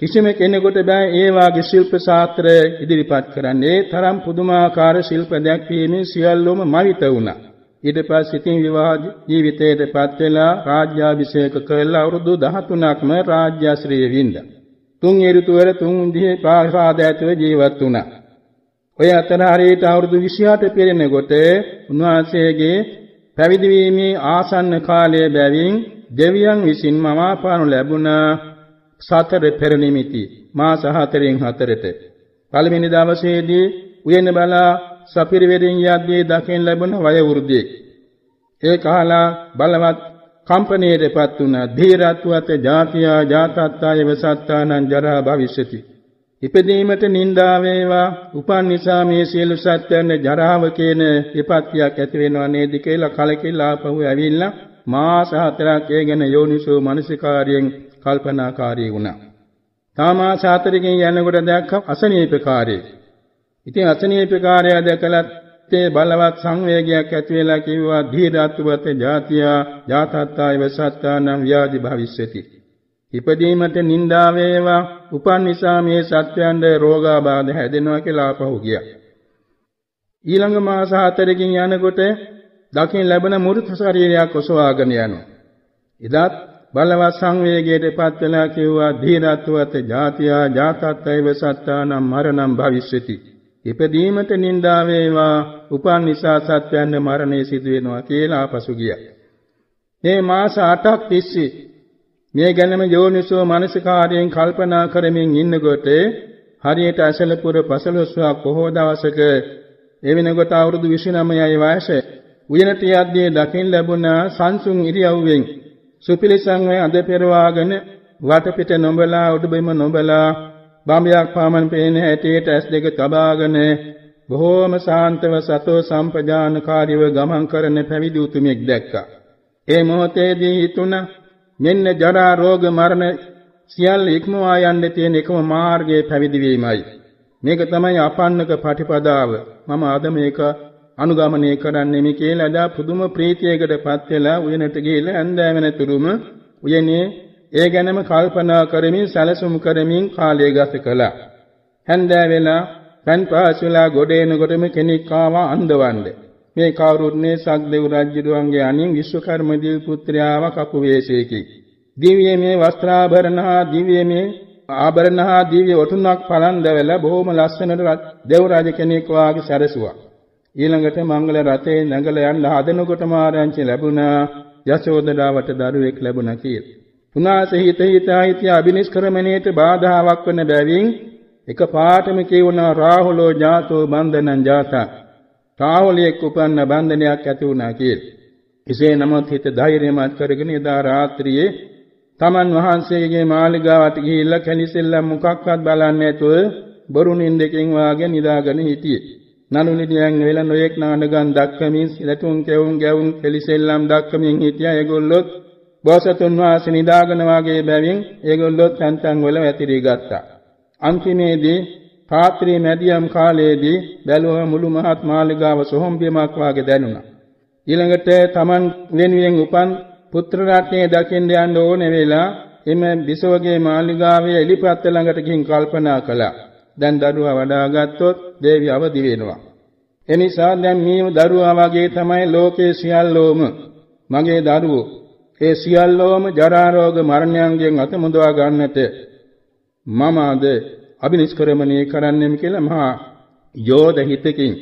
කිසිම කෙනෙකුට බෑ ඒ වාගේ ශිල්ප ශාස්ත්‍රය ඉදිරිපත් කරන්න. ඒ තරම් පුදුමාකාර ශිල්ප දැක්වීමෙන් සියල්ලම මවිත වුණා. ඊට පස්සේ ඉතින් විවාහ ජීවිතයටපත් වෙලා රාජ්‍යාභිෂේක කළා අවුරුදු 13ක්ම රාජ්‍යශ්‍රීය වින්දා. තුන් ඍතුවර තුන් දිහේ ප්‍රාසාද ඇතුව ජීවත් වුණා. ඔය අතර හරියට අවුරුදු 28 පෙරෙනකොට උන්වහන්සේගේ පැවිදි වීමේ ආසන්න කාලය බැවින් දෙවියන් විසින් මවාපානු ලැබුණ සතර පෙර නිමිති මාස 4න් 4ට පළවෙනි දවසේදී උයන බලා සපිරිවෙරින් යද්දී දකින් ලැබුණ වයවෘද්ධියෙක්. ඒ කාලා බලවත් කම්පණයටපත් වුණ ධීරත්වත ජාතියා ජාතත්තාය වසත්තානං ජරා භවිෂ්‍යති. ඉපදීමට නින්දා වේවා උපන් නිසා මේ සියලු සත්‍යයන් ජරාව කියන විපත්තියක් ඇති වෙනව නේද කියලා කලකිරලා පහු ඇවිල්ලා මාස හතරක් ඒ ගැන යෝනිසෝ මනසිකාරයෙන් කල්පනාකාරී වුණා. තාමාස හතරකින් යනකොට දැක්ක අසනීපකාරී ඉතින් අසනීය ප්‍රකාරය දැකලත් ඒ බලවත් සංවේගයක් ඇති වෙලා කිව්වා ධීරාත්වත ජාතියා ජාතත්තාය වසත්තානම් ව්‍යාධි භවිස්සති. ඉපදීමට නිന്ദා වේවා උපන් නිසා මේ සත්‍යයන්ද රෝගාබාධ හැදෙනවා කියලා අපහු ගියා. ඊළඟ මාස හතරකින් යනකොට දකින් ලැබෙන මෘත ශරීරයක් ඔසවාගෙන යනවා. එදත් බලවත් සංවේගයට පත් වෙලා කිව්වා ධීරත්වත ජාතියා ජාතත්ත්වය සත්තානම් මරණම් භවිස්සති. ඉපදීමට නිඳා වේවා උපන් නිසා සත්වයන්ගේ මරණය සිදු වෙනවා කියලා පසු ගියා. මේ මාස 8ක් තිස්සේ මේ ගැනම යෝනිසෝ මානසිකාරයෙන් කල්පනා කරමින් ඉන්නකොට හරියට අසලපුර පසළොස්වක් බොහෝ දවසක එවෙනකොට අවුරුදු 29යි වයස උයනට යද්දී දකින් ලැබුණ සංසුන් ඉරියව්වෙන් සුපිලිසං වේ අඳ පෙරවාගෙන වටපිට නොබලා උඩුබිම නොබලා බඹයක් පමණ පේන හැටියට ඇස් දෙක තබාගෙන බොහෝම සාන්තව සතෝ සම්පජානකාරීව ගමන් කරන පැවිදි උතුමෙක් දැක්කා. ඒ මොහොතේදී හිතුණ මෙන්න ජරා රෝග මරණ සියල්ල ඉක්මවා යන්න තියෙන එකම මාර්ගය පැවිදි වීමයි. මේක තමයි අපන්නක ප්‍රතිපදාව. මම අද මේක අනුගමනය කරන්නේ මේ කියලා දා පුදුම ප්‍රීතියකටපත් වෙලා උයනට ගිහිල්ලා ඇඳෑවෙන තුරුම උයනේ ඒ ගැනම කල්පනා කරමින් සැලසුම් කරමින් කාලය ගත කළා. හැන්දෑ වෙලා පන් පාසුලා ගොඩ එනකොටම කෙනෙක් ආවා අන්දවන්නේ. මේ කවුරුන්නේ සක්දෙව් රජුගේ අනින් විශ්වකර්ම දිව්‍ය පුත්‍රයාව කපුවේසේකි. දිව්‍යමය වස්ත්‍රාභරණ හා දිව්‍යමය ආභරණ හා දිව්‍ය ඔටුනක් පලන්දවල බොහොම ලස්සනට දෙව් රජ කෙනෙක් වාගේ සැරසුවා. ඊළඟට මංගල රතේ නැගල යන්න හදනකොට මාරංචි ලැබුණා. යශෝදරාවට දරුවෙක් ලැබුණා කියලා. තුනාස හිත හිතායිති අබිනිෂ්ක්‍රමණයට බාධාවක් වන බැවින් එකපාරටම කියවන රාහුලෝ ජාතෝ බන්ධනං ජාතා රාහුලයෙක් උපන්න බන්ධනයක් ඇති වුණා කියලා. එසේ නමුත් හිත ධෛර්යමත් කරගෙන එදා රාත්‍රියේ තමන් වහන්සේගේ මාලිගාවට ගිහිල්ලා කැලිසෙල්ලම් මොකක්වත් බලන්නේ නැතුව බොරු නින්දකින් වාගේ නිදාගෙන හිටියේ. නළු නිදියන් වෙලා නොයෙක් නාඩගම් දක්වමින් සිලතුන් කැවුම් ගැවුම් කැලිසෙල්ලම් දක්වමින් හිටියා. ඒගොල්ලොත් බෝසතුන් වහන්සේ නිදාගෙන වාගේ බැවින් ඒගොල්ලොත් තැන් තැන් වල වැතිරී ගත්තා. අන්තිමේදී රාත්‍රී මැදියම් කාලයේදී බැලුව මුළු මහත් මාලිගාව සොහොන් බිමක් වාගේ දැනුණා. ඊළඟට Taman වෙනුවෙන් උපන් පුත්‍ර රාජ්‍යය දකින්න යන්න ඕන වෙලා එම විසවගේ මාලිගාවේ එලිපත්ත ළඟට ගිහින් කල්පනා කළා. දැන් දරුවා වඩාගත්තොත් දේවි අවදි වෙනවා. එනිසා දැන් මේ දරුවා වගේ තමයි ලෝකේ සියල්ලෝම මගේ දරුවෝ ඒ සියල්ලෝම ජරා රෝග මරණයන්ගෙන් අත මුදවා ගන්නට මම අද අබිනිෂ්ක්‍රමණය කරන්නෙමි කියලා මහා යෝධ හිතකින්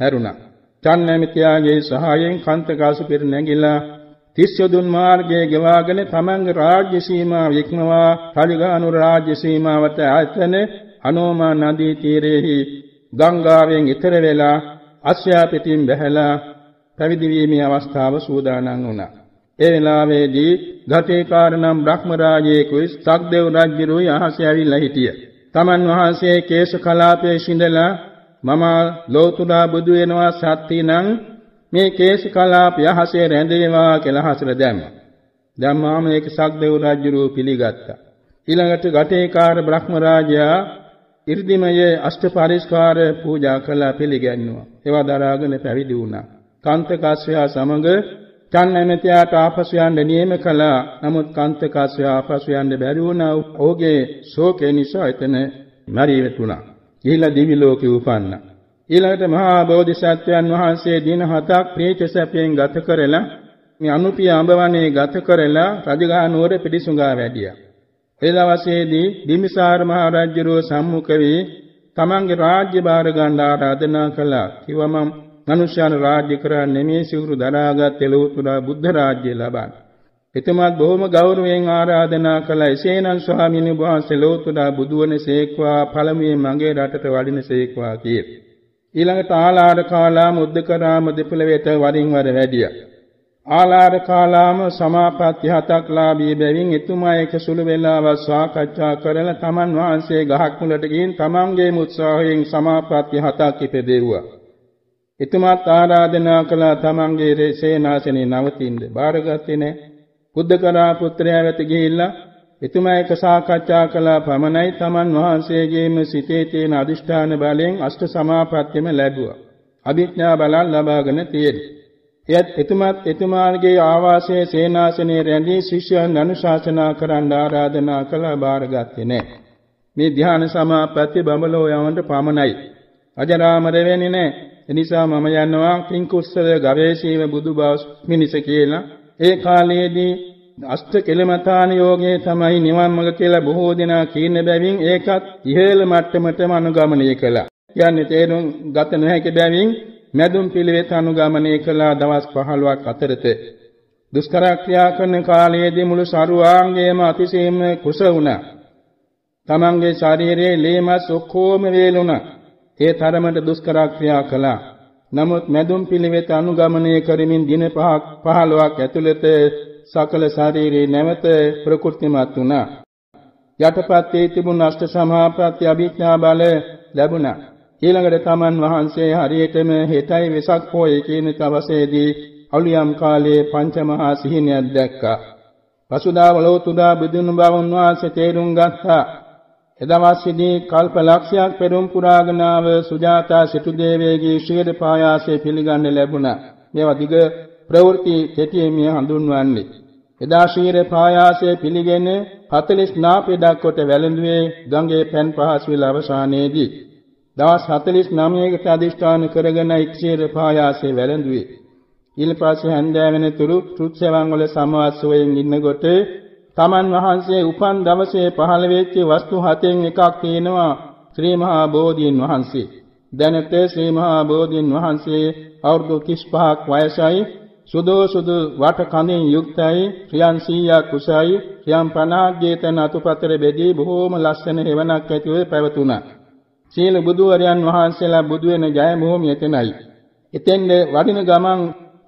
හැරුණා. චන්නමිත්‍යාගේ සහායෙන් කන්තකාසු පෙර නැගිලා තිස්යොදුන් මාර්ගයේ ගෙවාගෙන තමන්ගේ රාජ්‍ය සීමාව ඉක්මවා රජගහනු රාජ්‍ය සීමාවට ඈතන අනෝමා නදී තීරයේහි ගංගාවෙන් ඈතර වෙලා අස්‍යා පිටින් බැහැලා පැවිදි වීමේ අවස්ථාව සූදානම් වුණා. ඒ වෙලාවේදී ගතේකාරනම් බ්‍රහ්මරාජයෙකුයි සක්දේව් රජුරුයි අහසේ ඇවිල්ලා හිටියේ. තමන් වහන්සේ කේශ කලාපයේ සිඳලා මම ලෝතුරා බුදු වෙනවා සත්‍තිනම් මේ කේශ කලාපය අහසේ රැඳේවා කියලා හසර දැම්මා. දැම්මාම ඒක සක්දේව් රජුරුව පිළිගත්තා. ඊළඟට ගතේකාර බ්‍රහ්මරාජයා 이르දිමයේ අෂ්ට පරිස්කාර පූජා කළා පිළිගැන්නුවා. ඒවා දරාගෙන පැවිදි වුණා. කාන්ත කාශ්‍යප සමග චන්න ඇමතියාට ආපසු යන්න නියම කළා. නමුත් කාන්තකාශ්‍ය ආපසු යන්න බැරි වුණා. ඔහුගේ ශෝකය නිසා එතන මරී වැටුණා. ගිහිලා දිවි ලෝකේ උපන්නා. ඊළඟට මහා බෝධිසත්වයන් වහන්සේ දින හතක් ප්‍රේත සැපයෙන් ගත කරලා මේ අනුපිය අඹවණේ ගත කරලා රජගහ නුවර පිළිසුඟා වැඩියා. ඒ දවසේදී බිම්බිසාර මහ රජුගේ සම්මුඛ වී තමන්ගේ රාජ්‍ය භාර ගන්න ආරාධනා කළා. කිව්වා මම මනුෂ්‍යයන් රාජ්‍ය කරන්නේ මේ සිවුරු දරාගත් එළවතුරා බුද්ධ රාජ්‍ය ලබන. එතුමාත් බොහොම ගෞරවයෙන් ආරාධනා කළ එසේනම් ස්වාමීන් වහන්සේ ලෝතුරා බුදුවන සේක්වා පළමුවේ මගේ රටට වඩින සේක්වා කියේ. ඊළඟට ආලාර කාලාම උද්දකරාම දෙපළවෙත වරින් වර වැඩියා. ආලාර කාලාම සමාපත්‍ය හතක් ලාභී බැවින් එතුමා එක සුළු වේලාවක් සාකච්ඡා කරලා තමන් වහන්සේ ගහක් මුලට ගින් තමන්ගේම උත්සාහයෙන් සමාපත්‍ය හතක් ඉපදෙව්වා. එතුමාත් ආරාධනා කළා තමන්ගේ සේනාසනේ නවතින්න. බාරගත්තේ නැහැ. බුද්ධකරා පුත්‍රයා වෙත ගිහිල්ලා එතුමා එක සාකච්ඡා කළා පමණයි තමන් වහන්සේගේම සිතේ තියෙන අදිෂ්ඨාන බලයෙන් අෂ්ට සමාපත්තියම ලැබුවා. අභිඥා බලන් ලබාගෙන තියෙනවා. එයත් එතුමාත් එතුමාගේ ආවාසයේ සේනාසනයේ රැඳී ශිෂ්‍යයන් අනුශාසනා කරන්න ආරාධනා කළා බාරගත්තේ නැහැ. මේ ධ්‍යාන සමාපත්තිය බඹලෝ යවන්න පමණයි. අජරාමර වෙන්නේ නැහැ. එනිසා මම යනවා කිංකුස්සල ගවේෂීව බුදු බව මිනිස කියලා. ඒ කාලයේදී අෂ්ට කෙලමතාන යෝගයේ තමයි නිවන් මඟ කියලා බොහෝ දෙනා කියන බැවින් ඒකත් ඉහළ මට්ටමටම අනුගමනය කළා. යන්නේ තේරුම් ගත නොහැකි බැවින් මැදුම් පිළිවෙත අනුගමනය කළා දවස් 15ක් අතරත. දුෂ්කර ක්‍රියා කරන කාලයේදී මුළු සරුවාංගයම අතිශයින්ම කුස වුණා. තමන්ගේ ශරීරයේ ලේමස් ඔක්කොම වේලුණා. ඒ තරමට දුෂ්කර ක්‍රියා කළා. නමුත් මැදුම් පිළිවෙත අනුගමනය කරමින් දින 5ක් 15ක් ඇතුළත සකල ශරීරේ නැවත ප්‍රකෘතිමත් වුණා. යටපත් වී තිබුණු අෂ්ට සමාප්‍රත්‍ය අභිඥා බල ලැබුණා. ඊළඟට තමන් වහන්සේ හරියටම හෙටයි වෙසක් පොයේ කියන තවසේදී අලුයම් කාලයේ පංචමහා සිහිනයක් දැක්කා. පසුදා වලෝතුදා බුදුන් වහන්සේ තේරුම් ගත්තා. එදවස්යේදී කල්ප ලක්ෂයක් පෙරම් පුරාගෙන ආව සුජාතා සිටුදේවයේගේ ශීර පායාසය පිළිගන්න ලැබුණා. මේවා දිග ප්‍රවෘත්ති කෙටිමිය හඳුන්වන්නේ. එදා ශීර පායාසය පිළිගෙන 40 නාපෙඩක් කොට වැළඳුවේ ගඟේ පෑන් පහස් විල අවසානයේදී දවස් 49කට අධිෂ්ඨාන කරගෙන ඉක්ෂේර පායාසයේ වැළඳුවේ ඊළපස්සේ හැන්දෑවෙන තුරු ත්‍ෘත්සවංගල සමවත් සෝයෙන් ඉන්නකොට තමන් වහන්සේ උපන් දවසේ පහළ වෙච්ච වස්තු හතෙන් එකක් තියෙනවා ශ්‍රී මහා බෝධීන් වහන්සේ. දැනට ශ්‍රී මහා බෝධීන් වහන්සේ අවුරුදු 35ක් වයසයි සුදෝ සුදු වට කඳින් යුක්තයි ක්‍රියන් 100ක් කුසයි ක්‍රියන් 50ක් ජීතන අතුපතර බෙදී බොහෝම ලස්සන හේවණක් ඇතිව පැවතුණා. සීල බුදුවරයන් වහන්සේලා බුදු වෙන ජය භූමිය එතනයි. එතෙන්ද වඩින ගමන්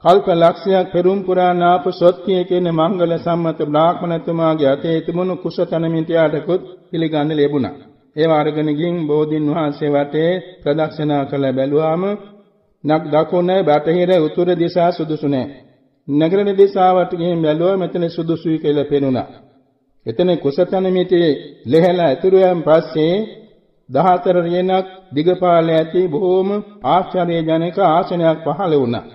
කල්ප ලක්ෂයක් පෙරුම් පුරා නාප සොත්තිය කියන මංගල සම්මත බ්‍රාහ්මණතුමාගේ අතේ තිබුණු කුසතනමින් තියාටකුත් පිළිගන්න ලැබුණා. ඒ වargන ගින් බෝධින් වහන්සේ වටේ ප්‍රදක්ෂිනා කළ බැලුවාම නක් දකුණ බටහිර උතුර දිසා සුදුසු නැහැ. නගරන දිසාවට ගිහින් බැලුවා මෙතන සුදුසුයි කියලා පෙනුණා. එතන කුසතනමිතේ ලෙහලා ඉතුරුයන් පස්සේ 14 රියනක් දිගපාල ඇති බොහෝම ආශ්චර්යජනක ආසනයක් පහළ වුණා.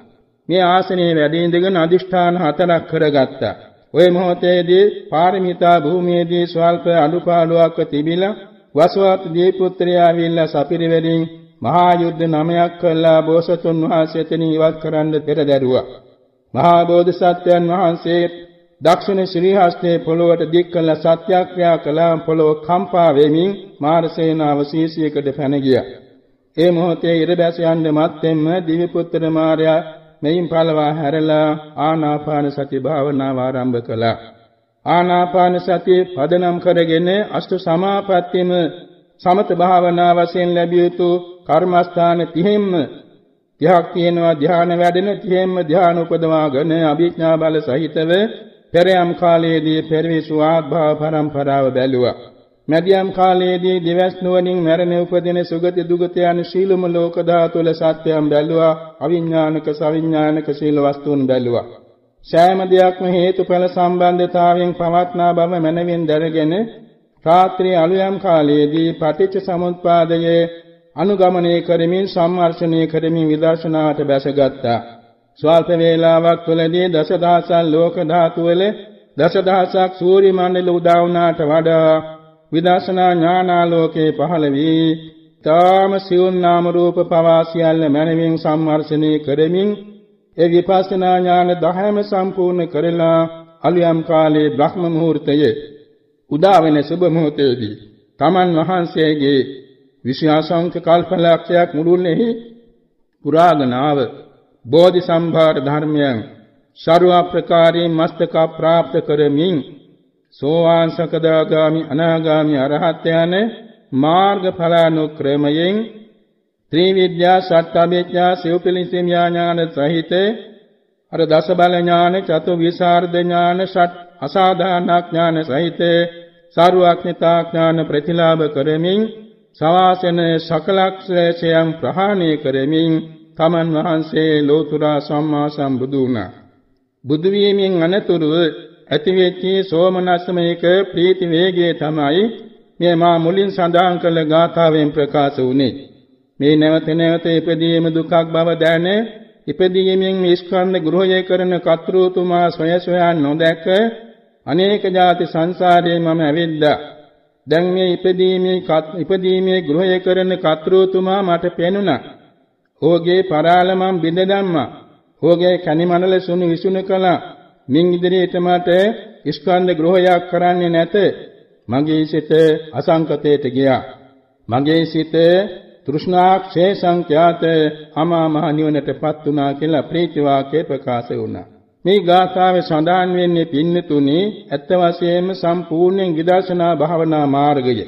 මේ ආසනයේ වැඩ ඉඳගෙන අදිෂ්ඨාන හතරක් කරගත්තා. ওই මොහොතේදී පාරමිතා භූමියේදී ස්වල්ප අනුපාළුවක් තිබිලා වසවත් දීපුත්‍රයා විල්ලා සපිරිවැලින් මහා යුද්ධ නමයක් කළා බෝසතුන් වහන්සේ එතන ඉවත් කරන්න පෙර දැරුවා. මහා බෝධිසත්වයන් වහන්සේ දක්ෂිණ ශ්‍රී හස්තේ පොළොවට දික් කළ සත්‍යක්‍රියා කළා පොළොව කම්පා වෙමින් මාර සේනාව සීසියකට පැන ගියා. ඒ මොහොතේ ඉර බැස යන්න මත්තෙන්ම දිවි පුත්‍ර මාර්යා මෙයින් පළවා හැරලා ආනාපාන සති භාවනාව ආරම්භ කළා. ආනාපාන සතිය පදනම් කරගෙන අෂ්ට සමාපත්තියම සමත භාවනා වශයෙන් ලැබිය යුතු කර්මස්ථාන 30ෙම 30ක් තියෙනවා ධාන වැඩෙන 30ෙම ධාන උපදවාගෙන අභිඥා බල සහිතව පෙරයම් කාලයේදී පෙරවිසු ආත්භාව පරම්පරාව බැලුවා. මැදියම් කාලයේදී දෙවැස් නුවණින් මැරෙන උපදින සුගති දුගත යන ශීලම ලෝක ධාතුල සත්‍යයන් බැලුවා අවිඥානික සවිඥානික ශීල වස්තුන් බැලුවා සෑම දෙයක්ම හේතුඵල සම්බන්ධතාවයෙන් පවත්නා බව මනමින් දැනගෙන රාත්‍රියේ අලුයම් කාලයේදී පටිච්ච සමුප්පාදයේ අනුගමනය කරමින් සම්මර්ෂණය කරමින් විදර්ශනාවට බැසගත්තා ස්වල්ප වේලාවක් තුළදී දසදහසක් ලෝක ධාතු වල දසදහසක් සූර්ය මණ්ඩල උදා වුණාට වඩා විදර්ශනා ඥානාලෝකේ පහළ වී තාම සියුම් නාම රූප පවා සියල්ල මනමින් සම්වර්ෂණය කරමින් ඒ විපස්සනා ඥාන 10ම සම්පූර්ණ කරලා අලියම් කාලේ බ්‍රහ්ම මුහූර්තයේ උදා වෙන සුබ මොහොතේදී තමන් වහන්සේගේ විශ්වාසංක කල්පලක්ෂයක් මුළුල්ලෙහි පුරාගනාව බෝධි සම්භාර ධර්මයන් ਸਰව ප්‍රකාරයෙන් මස්තක ප්‍රාප්ත කරමින් සෝවාන් සකදාගාමි අනාගාමි අරහත් යන මාර්ගඵලානුක්‍රමයෙන් ත්‍රිවිද්‍යා සත්‍යමේඥා සිව්පිලිසීම් ඥාන සහිත අර දස බල ඥාන චතු විසරද ඥාන ෂට් අසාධාන ඥාන සහිත සාරුවක්නිතා ඥාන ප්‍රතිලාභ කරමින් සවාසන සකලක්ෂයන් ප්‍රහාණය කරමින් තමන් වහන්සේ ලෝතුරා සම්මා සම්බුදු වුණා බුදු වීමෙන් අනතුරුව ඇතිවෙච්චි සෝමනස්සමයක ප්‍රීති වේගය තමයි මේ මා මුලින් සඳහන් කළ ගාථාවෙන් ප්‍රකාශ වුනේ. මේ නැවත නැවත ඉපදීම දුකක් බව දැන ඉපදීමෙන් ස්කන්ධ ගෘහය කරන කතෘතුමා සොය සොයා නොදැක අනේක જાති සංසාරයේ මම ඇවිද්දා. දැන් මේ ඉපදීමේ ඉපදීමේ ගෘහය කරන කතෘතුමා මට පෙනුණා. ඕගේ පරාල මම් බිඳ දැම්මා. ඕගේ කණිමණල සුණු විසුණු කළා. මින් ඉදිරියට මට ස්කන්ධ ග්‍රහයක් කරන්නේ නැත. මගේ සිත අසංකතයට ගියා. මගේ සිත තෘෂ්ණා ක්ෂේ සංඛ්‍යාත අමා මහ නිවනටපත් වුණා කියලා ප්‍රීති වාක්‍යය ප්‍රකාශ වුණා. මේ ගාථාවේ සඳහන් වෙන්නේ පින්නතුනේ ඇත්ත වශයෙන්ම සම්පූර්ණයෙන් විදර්ශනා භාවනා මාර්ගය.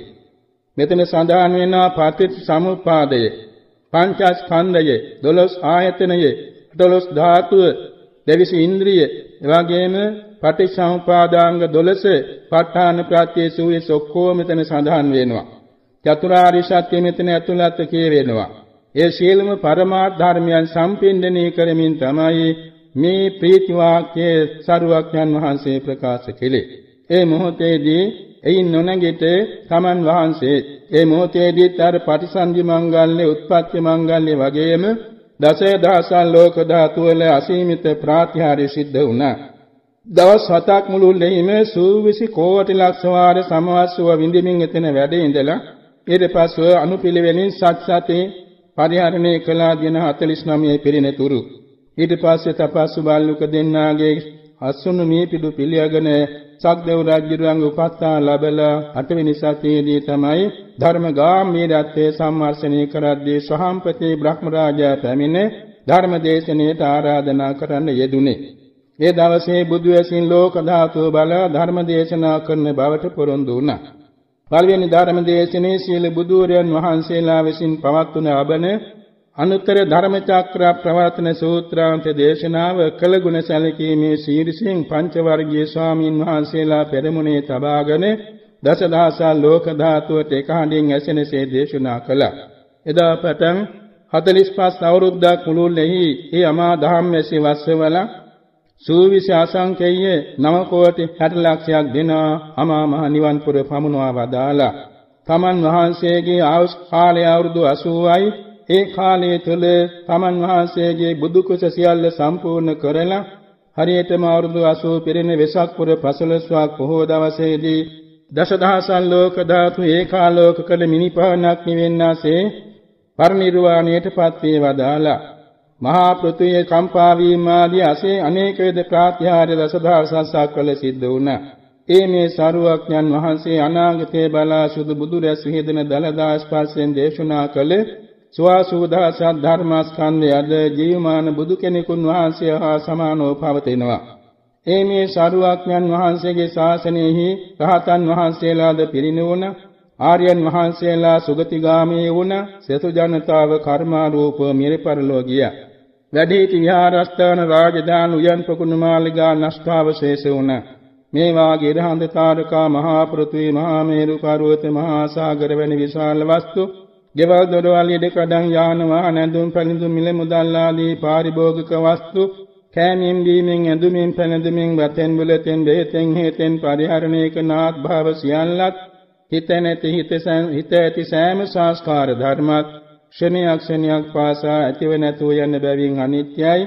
මෙතන සඳහන් වෙනවා පටිච්ච සමුප්පාදය, පංචස්කන්ධය, 12 ආයතනය, 12 ධාතුව, දෙවිසි ඉන්ද්‍රිය එවාගේම පටිච්චසමුපාදාංග 12 ප ဋ ාණ ප්‍රත්‍ය සූරිස ඔක්කොම මෙතන සඳහන් වෙනවා චතුරාර්ය සත්‍ය මෙතන ඇතුළත් කියවෙනවා ඒ සියලුම පරමාර්ථ ධර්මයන් සම්පින්දණය කරමින් තමයි මේ ප්‍රීති වාක්‍යයේ සරුවක්යන් වහන්සේ ප්‍රකාශ කළේ ඒ මොහොතේදී එයින් නොනැගිට තමන් වහන්සේ ඒ මොහොතේදීත් අර පටිසන්ධි මංගල්‍ය උත්පත්ති මංගල්‍ය වගේම දසේ දහසල් ලෝක ධාතු වල අසීමිත ප්‍රාතිහාර්ය සිද්ධ වුණා. දවස් හතක් මුළුල්ලේම සූවිසි කෝටි ලක්ෂ වාර සමවස්සුව විඳින්මින් එතන වැඩ ඉඳලා ඊට පස්ව අනුපිළිවෙලින් සත්සතේ පරිහරණය කළා දින 49 පිරිනතුරු. ඊට පස්සේ තපස්සු බල්ලුක දෙන්නාගේ අසුණු මේ පිළි පිළියගෙන සක්දෙව් රාජ්‍යරුවන්ගේ උපස්ථාන ලැබලා අටවෙනි සතියේදී තමයි ධර්මගාමී රත්යේ සම්මර්ෂණය කරද්දී සහම්පති බ්‍රහ්මරාජා පැමිණ ධර්මදේශනයට ආරාධනා කරන්න යෙදුනේ. ඒ දවසේ බුදු ඇසින් ලෝක ධාතුව බල ධර්මදේශනා කරන බවට පොරොන්දු වුණා. පළවෙනි ධර්මදේශනයේ සීල බුදුරයන් වහන්සේලා විසින් පවත්වන අබන අනුතර ධර්මචක්‍ර ප්‍රවර්තන සූත්‍රාන්ත දේශනාව කළගුණ සැලකීමේ ශීර්ෂයෙන් පංච වර්ගයේ ස්වාමින් වහන්සේලා පෙරමුණේ තබාගෙන දසදහසල් ලෝක ධාතුවට එක හඬින් ඇසෙනසේ දේශනා කළා. එදා පටන් 45 අවුරුද්දක් මුළුල්ලෙහි ඒ අමා දහම් ඇසී වස්සවල සූවිසි අසංකේය නව කෝටි 60 ලක්ෂයක් දෙන අමා මහ නිවන් පුර පමුණවා වදාලා. තමන් වහන්සේගේ ආයුෂ් කාලය අවුරුදු 80යි ඒ කාලය තුළ තමන් වහන්සේගේ බුදු කුස සියල්ල සම්පූර්ණ කරලා හරියටම අවුරුදු 80 පිරෙන වෙසක් පුර පසළොස්වක් බොහෝ දවසේදී දසදහසන් ලෝක ධාතු ඒකාලෝක කළ මිනිපහනක් නිවෙන්නාසේ පරිනිර්වාණයටපත් වේ වදාලා මහා පෘථුවේ කම්පා වීම ආදී අසේ අනේක වේද ප්‍රාත්‍යහාර දසදහසක් කළ සිද්ධ වුණා. ඒ මේ සාරුවක්ඥන් වහන්සේ අනාගතේ බලා සුදු බුදු රැස් විහිදෙන දලදා ස්පර්ශයෙන් දේශනා කළ සුවාසූදාස ධර්මස්කන්ධයද ජීවමාන බුදු කෙනෙකුන් වහන්සේ හා සමානව පවතිනවා. ඒ මේ සරුවඥන් වහන්සේගේ ශාසනයෙහි රහතන් වහන්සේලාද පිරිනිවන ආර්යයන් වහන්සේලා සුගතිගාමී වුණ සෙසු ජනතාව කර්මාරූප මිරිපරලෝ ගිය. වැඩිහිටි විහාරස්ථාන රාජධාන උයන් පොකුණු මාලිගා නෂ්ඨාවශේෂ වුණ. මේවා ගිරහඳ තාරකා මහා පෘථිවි මහා මේරු පර්වත මහා සාගර වැනි විශාල වස්තු ගෙවල් දොරවල් ඉඩ කඩම් යාන වාහන ඇඳුම් පැළඳුම් මිල මුදල් ආදී පාරිභෝගික වස්තු කෑමෙන් බීමෙන් ඇඳුමින් පැළඳුමින් වතෙන් බුලතෙන් දෙහෙතෙන් හේතෙන් පරිහරණය කරන ආත්භාව සියල්ලත් හිත නැති හිත හිත ඇති සෑම සංස්කාර ධර්මත් ක්ෂණයක් ක්ෂණයක් පාසා ඇතිව නැතුව යන බැවින් අනිත්‍යයි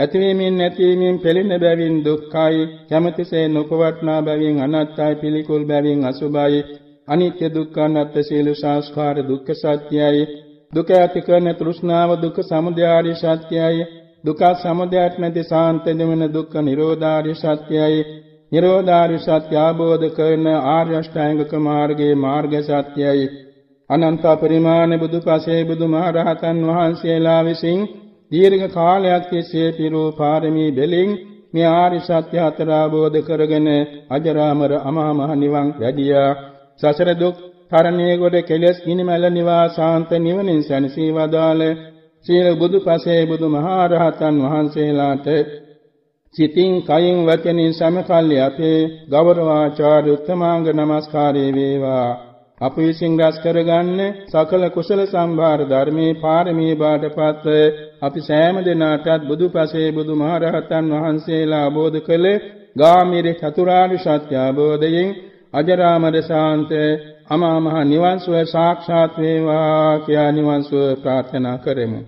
ඇතිවීමෙන් නැතිවීමෙන් පෙළෙන බැවින් දුක්ඛයි කැමැතිසේ නොපවට්නා බැවින් අනත්තයි පිළිකුල් බැවින් අසුභයි අනිත්‍ය දුක්ඛ අනාත්ම සියලු සංස්කාර දුක්ඛ සත්‍යයි දුක ඇති කරන තෘෂ්ණාව දුක්ඛ සමුදය ආර්ය සත්‍යයි දුක සමුදයට නැති සාන්තයෙන් වෙන දුක්ඛ නිරෝධාර්ය සත්‍යයි නිරෝධාර්ය සත්‍ය ආબોධ කරන ආර්ය අෂ්ටාංගික මාර්ගයේ මාර්ග සත්‍යයි අනන්ත පරිමාණ බුදුපසේ බුදුමහරහතන් වහන්සේලා විසින් දීර්ඝ කාලයක් තිස්සේ පිරූ පාරමී බෙලින් මේ ආර්ය සත්‍ය හතර ආબોධ කරගෙන අජරාමර අමහා මහ නිවන් වැඩියා සසර දුක් තරණයේ ගොඩ කෙලෙස් ගිනිමැල නිවා ශාන්ත නිවනින් සැනසී වදාළ සියලු බුදු පසේ බුදු මහා රහතන් වහන්සේලාට සිතින් කයින් වචනින් සමකල්ලි අපේ ගෞරවාචාර්ය උත්තමාංග නමස්කාරය වේවා අප විසින් රැස් කරගන්න සකල කුසල සම්භාර ධර්මේ පාරමී බාටපත් අපි සෑම දිනකටත් බුදු පසේ බුදු මහා රහතන් වහන්සේලා ආબોධ කළ ගාමිරි චතුරාර්ය සත්‍ය ආબોධයෙන් අජරාමර ශාන්ත අමා මහ නිවන් සුව සාක්ෂාත් වේවා කියා නිවන් සුව ප්‍රාර්ථනා කරමු